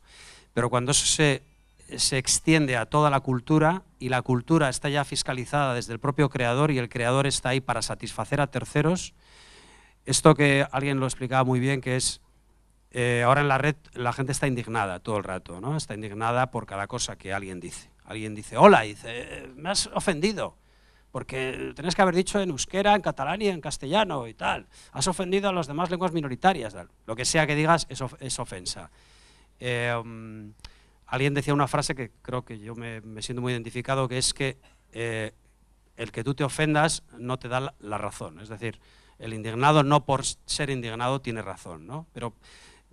Pero cuando eso se, extiende a toda la cultura y la cultura está ya fiscalizada desde el propio creador y el creador está ahí para satisfacer a terceros, esto que alguien lo explicaba muy bien, que es eh, ahora en la red la gente está indignada todo el rato, ¿no? Está indignada por cada cosa que alguien dice. Alguien dice, hola, y dice, eh, me has ofendido porque tenés que haber dicho en euskera, en catalán y en castellano y tal. Has ofendido a las demás lenguas minoritarias, lo que sea que digas es, ofensa. Em, alguien decía una frase que creo que yo me, siento muy identificado, que es que eh, el que tú te ofendas no te da la, razón. Es decir, el indignado no por ser indignado tiene razón, ¿no? Pero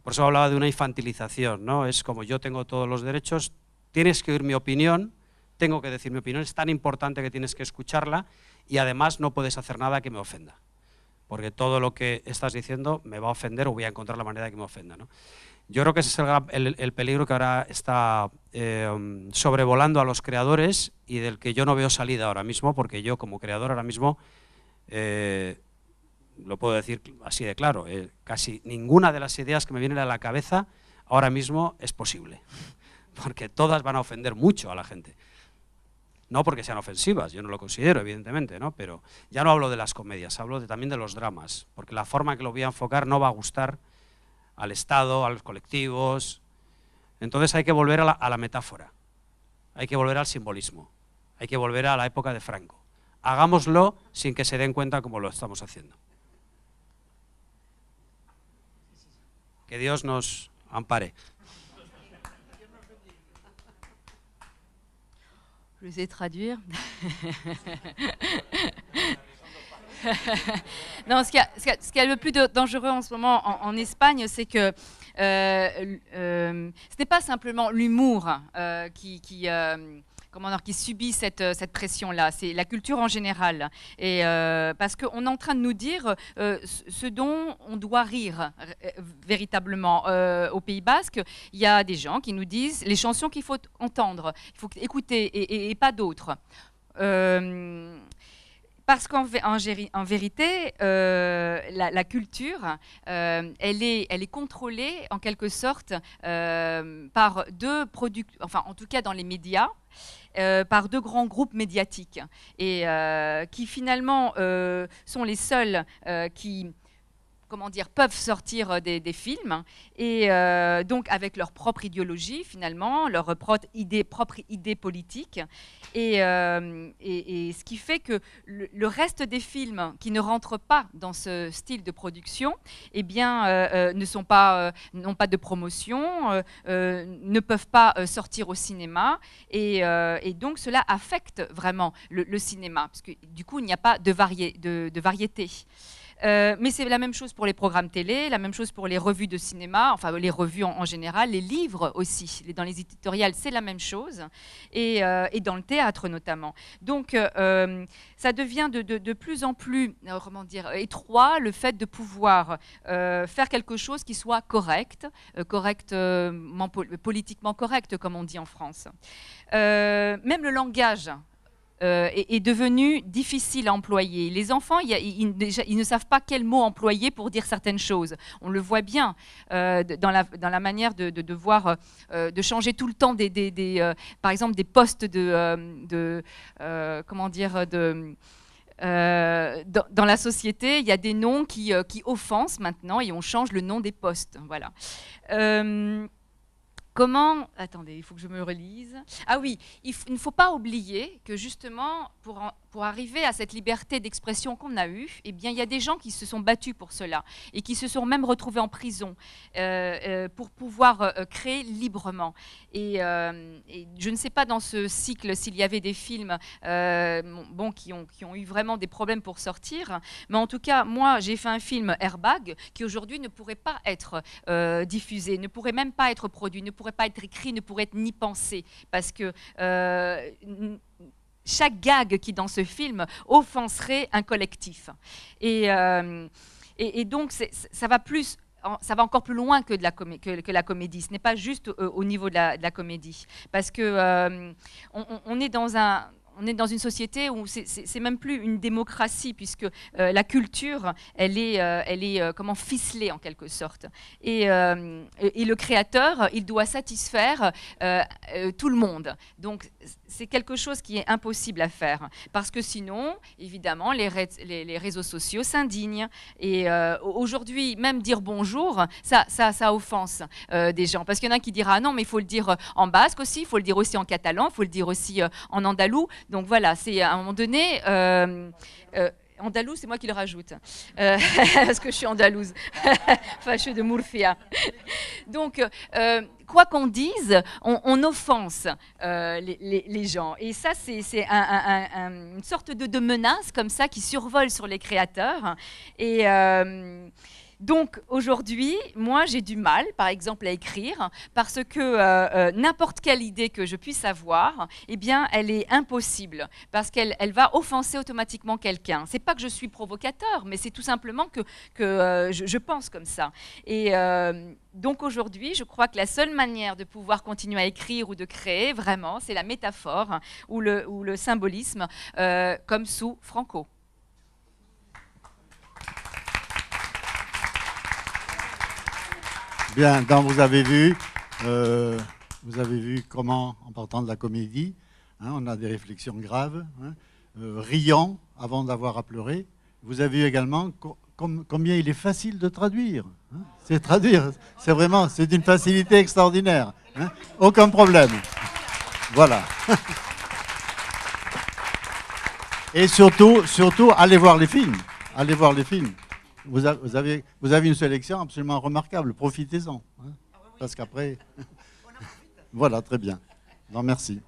por eso hablaba de una infantilización, ¿no? Es como yo tengo todos los derechos, tienes que oír mi opinión, tengo que decir mi opinión, es tan importante que tienes que escucharla y además no puedes hacer nada que me ofenda, porque todo lo que estás diciendo me va a ofender o voy a encontrar la manera de que me ofenda. Yo creo que ese es el, peligro que ahora está em, sobrevolando a los creadores y del que yo no veo salida ahora mismo, porque yo como creador ahora mismo... Eh, lo puedo decir así de claro, eh, casi ninguna de las ideas que me vienen a la cabeza ahora mismo es posible, [laughs] porque todas van a ofender mucho a la gente. No porque sean ofensivas, yo no lo considero, evidentemente, ¿no? Pero ya no hablo de las comedias, hablo también de los dramas, porque la forma que lo voy a enfocar no va a gustar al Estado, a los colectivos. Entonces hay que volver a la, a la metáfora, hay que volver al simbolismo, hay que volver a la época de Franco. Hagámoslo sin que se den cuenta como lo estamos haciendo. Que Dios nos ampare. Je sais traduire. [laughs] non, ce qui est le plus dangereux en ce moment en, Espagne, c'est que euh, euh, ce n'est pas simplement l'humour euh, qui, comment qui subit euh, cette, pression-là. C'est la culture en général. Et, euh, parce qu'on est en train de nous dire euh, ce dont on doit rire véritablement au Pays Basque. Il y a des gens qui nous disent les chansons qu'il faut entendre, il faut écouter et, pas d'autres. Parce qu'en vérité, euh, la, culture, euh, elle, est, contrôlée en quelque sorte euh, par deux producteurs, enfin en tout cas dans les médias, par deux grands groupes médiatiques et qui finalement sont les seuls qui comment dire, peuvent sortir euh, des, films, et euh, donc avec leur propre idéologie finalement, leur propre idée, politique, euh, et, ce qui fait que le, reste des films qui ne rentrent pas dans ce style de production, eh bien, ne sont pas, n'ont pas de promotion, ne peuvent pas sortir au cinéma, et, donc cela affecte vraiment le, cinéma, parce que du coup, il n'y a pas de, de, de variété. Euh, mais c'est la même chose pour les programmes télé, la même chose pour les revues de cinéma, enfin les revues en, général, les livres aussi. Dans les éditoriales, c'est la même chose. Et, euh, dans le théâtre notamment. Donc euh, ça devient de, de, plus en plus comment dire, étroit le fait de pouvoir faire quelque chose qui soit correct, correctement, politiquement correct, comme on dit en France. même le langage euh, est, devenu difficile à employer. Les enfants, ils ne savent pas quel mot employer pour dire certaines choses. On le voit bien euh, dans, la, dans, la, manière de, de voir, euh, de changer tout le temps des, des, par exemple, des postes de, comment dire, de dans, la société, il y a des noms qui, offensent maintenant et on change le nom des postes. Voilà. Comment Attendez, il faut que je me relise. Ah oui, il, ne faut pas oublier que justement, pour, en, pour arriver à cette liberté d'expression qu'on a eue, eh bien, il y a des gens qui se sont battus pour cela et qui se sont même retrouvés en prison euh, euh, pour pouvoir euh, créer librement. Et, je ne sais pas dans ce cycle s'il y avait des films bon, qui, ont, qui ont eu vraiment des problèmes pour sortir, mais en tout cas, moi, j'ai fait un film Airbag qui aujourd'hui ne pourrait pas être diffusé, ne pourrait même pas être produit, ne pourrait pas être écrit, ne pourrait être ni pensé, parce que chaque gag qui, dans ce film, offenserait un collectif. Et, euh, et, donc, ça va plus ça va encore plus loin que, de la, que, la comédie. Ce n'est pas juste au niveau de la, comédie. Parce que euh, on, est dans un, on, est dans une société où c'est même plus une démocratie puisque euh, la culture, elle est, elle est comment ficelée en quelque sorte. Et, et, le créateur, il doit satisfaire tout le monde. Donc c'est quelque chose qui est impossible à faire. Parce que sinon, évidemment, les, réseaux sociaux s'indignent. Et euh, aujourd'hui, même dire bonjour, ça, ça, offense euh, des gens. Parce qu'il y en a qui dira ah non, mais il faut le dire euh, en basque aussi, il faut le dire aussi en catalan, il faut le dire aussi en andalou. Donc voilà, c'est à un moment donné. Andalou, c'est moi qui le rajoute, [laughs] parce que je suis andalouse, [laughs] fâcheux de Murcia. Donc, quoi qu'on dise, on, offense euh, les, gens. Et ça, c'est une sorte de, menace comme ça qui survole sur les créateurs. Et. Euh, donc aujourd'hui, moi j'ai du mal, par exemple, à écrire parce que euh, euh, n'importe quelle idée que je puisse avoir, eh bien, elle est impossible parce qu'elle elle va offenser automatiquement quelqu'un. C'est pas que je suis provocateur, mais c'est tout simplement que, euh, je, pense comme ça. Et donc aujourd'hui, je crois que la seule manière de pouvoir continuer à écrire ou de créer, vraiment, c'est la métaphore ou le, ou le symbolisme, comme sous Franco. Bien, vous avez vu, euh, vous avez vu comment, en partant de la comédie, hein, on a des réflexions graves, hein, euh, riant avant d'avoir à pleurer. Vous avez vu également combien il est facile de traduire. Hein. C'est traduire, c'est vraiment, c'est d'une facilité extraordinaire. Aucun problème. Voilà. Et surtout, surtout, allez voir les films. Allez voir les films vous, avez, vous avez une sélection absolument remarquable. Profitez-en. Hein. Ah Parce qu'après. [laughs] voilà, très bien. merci.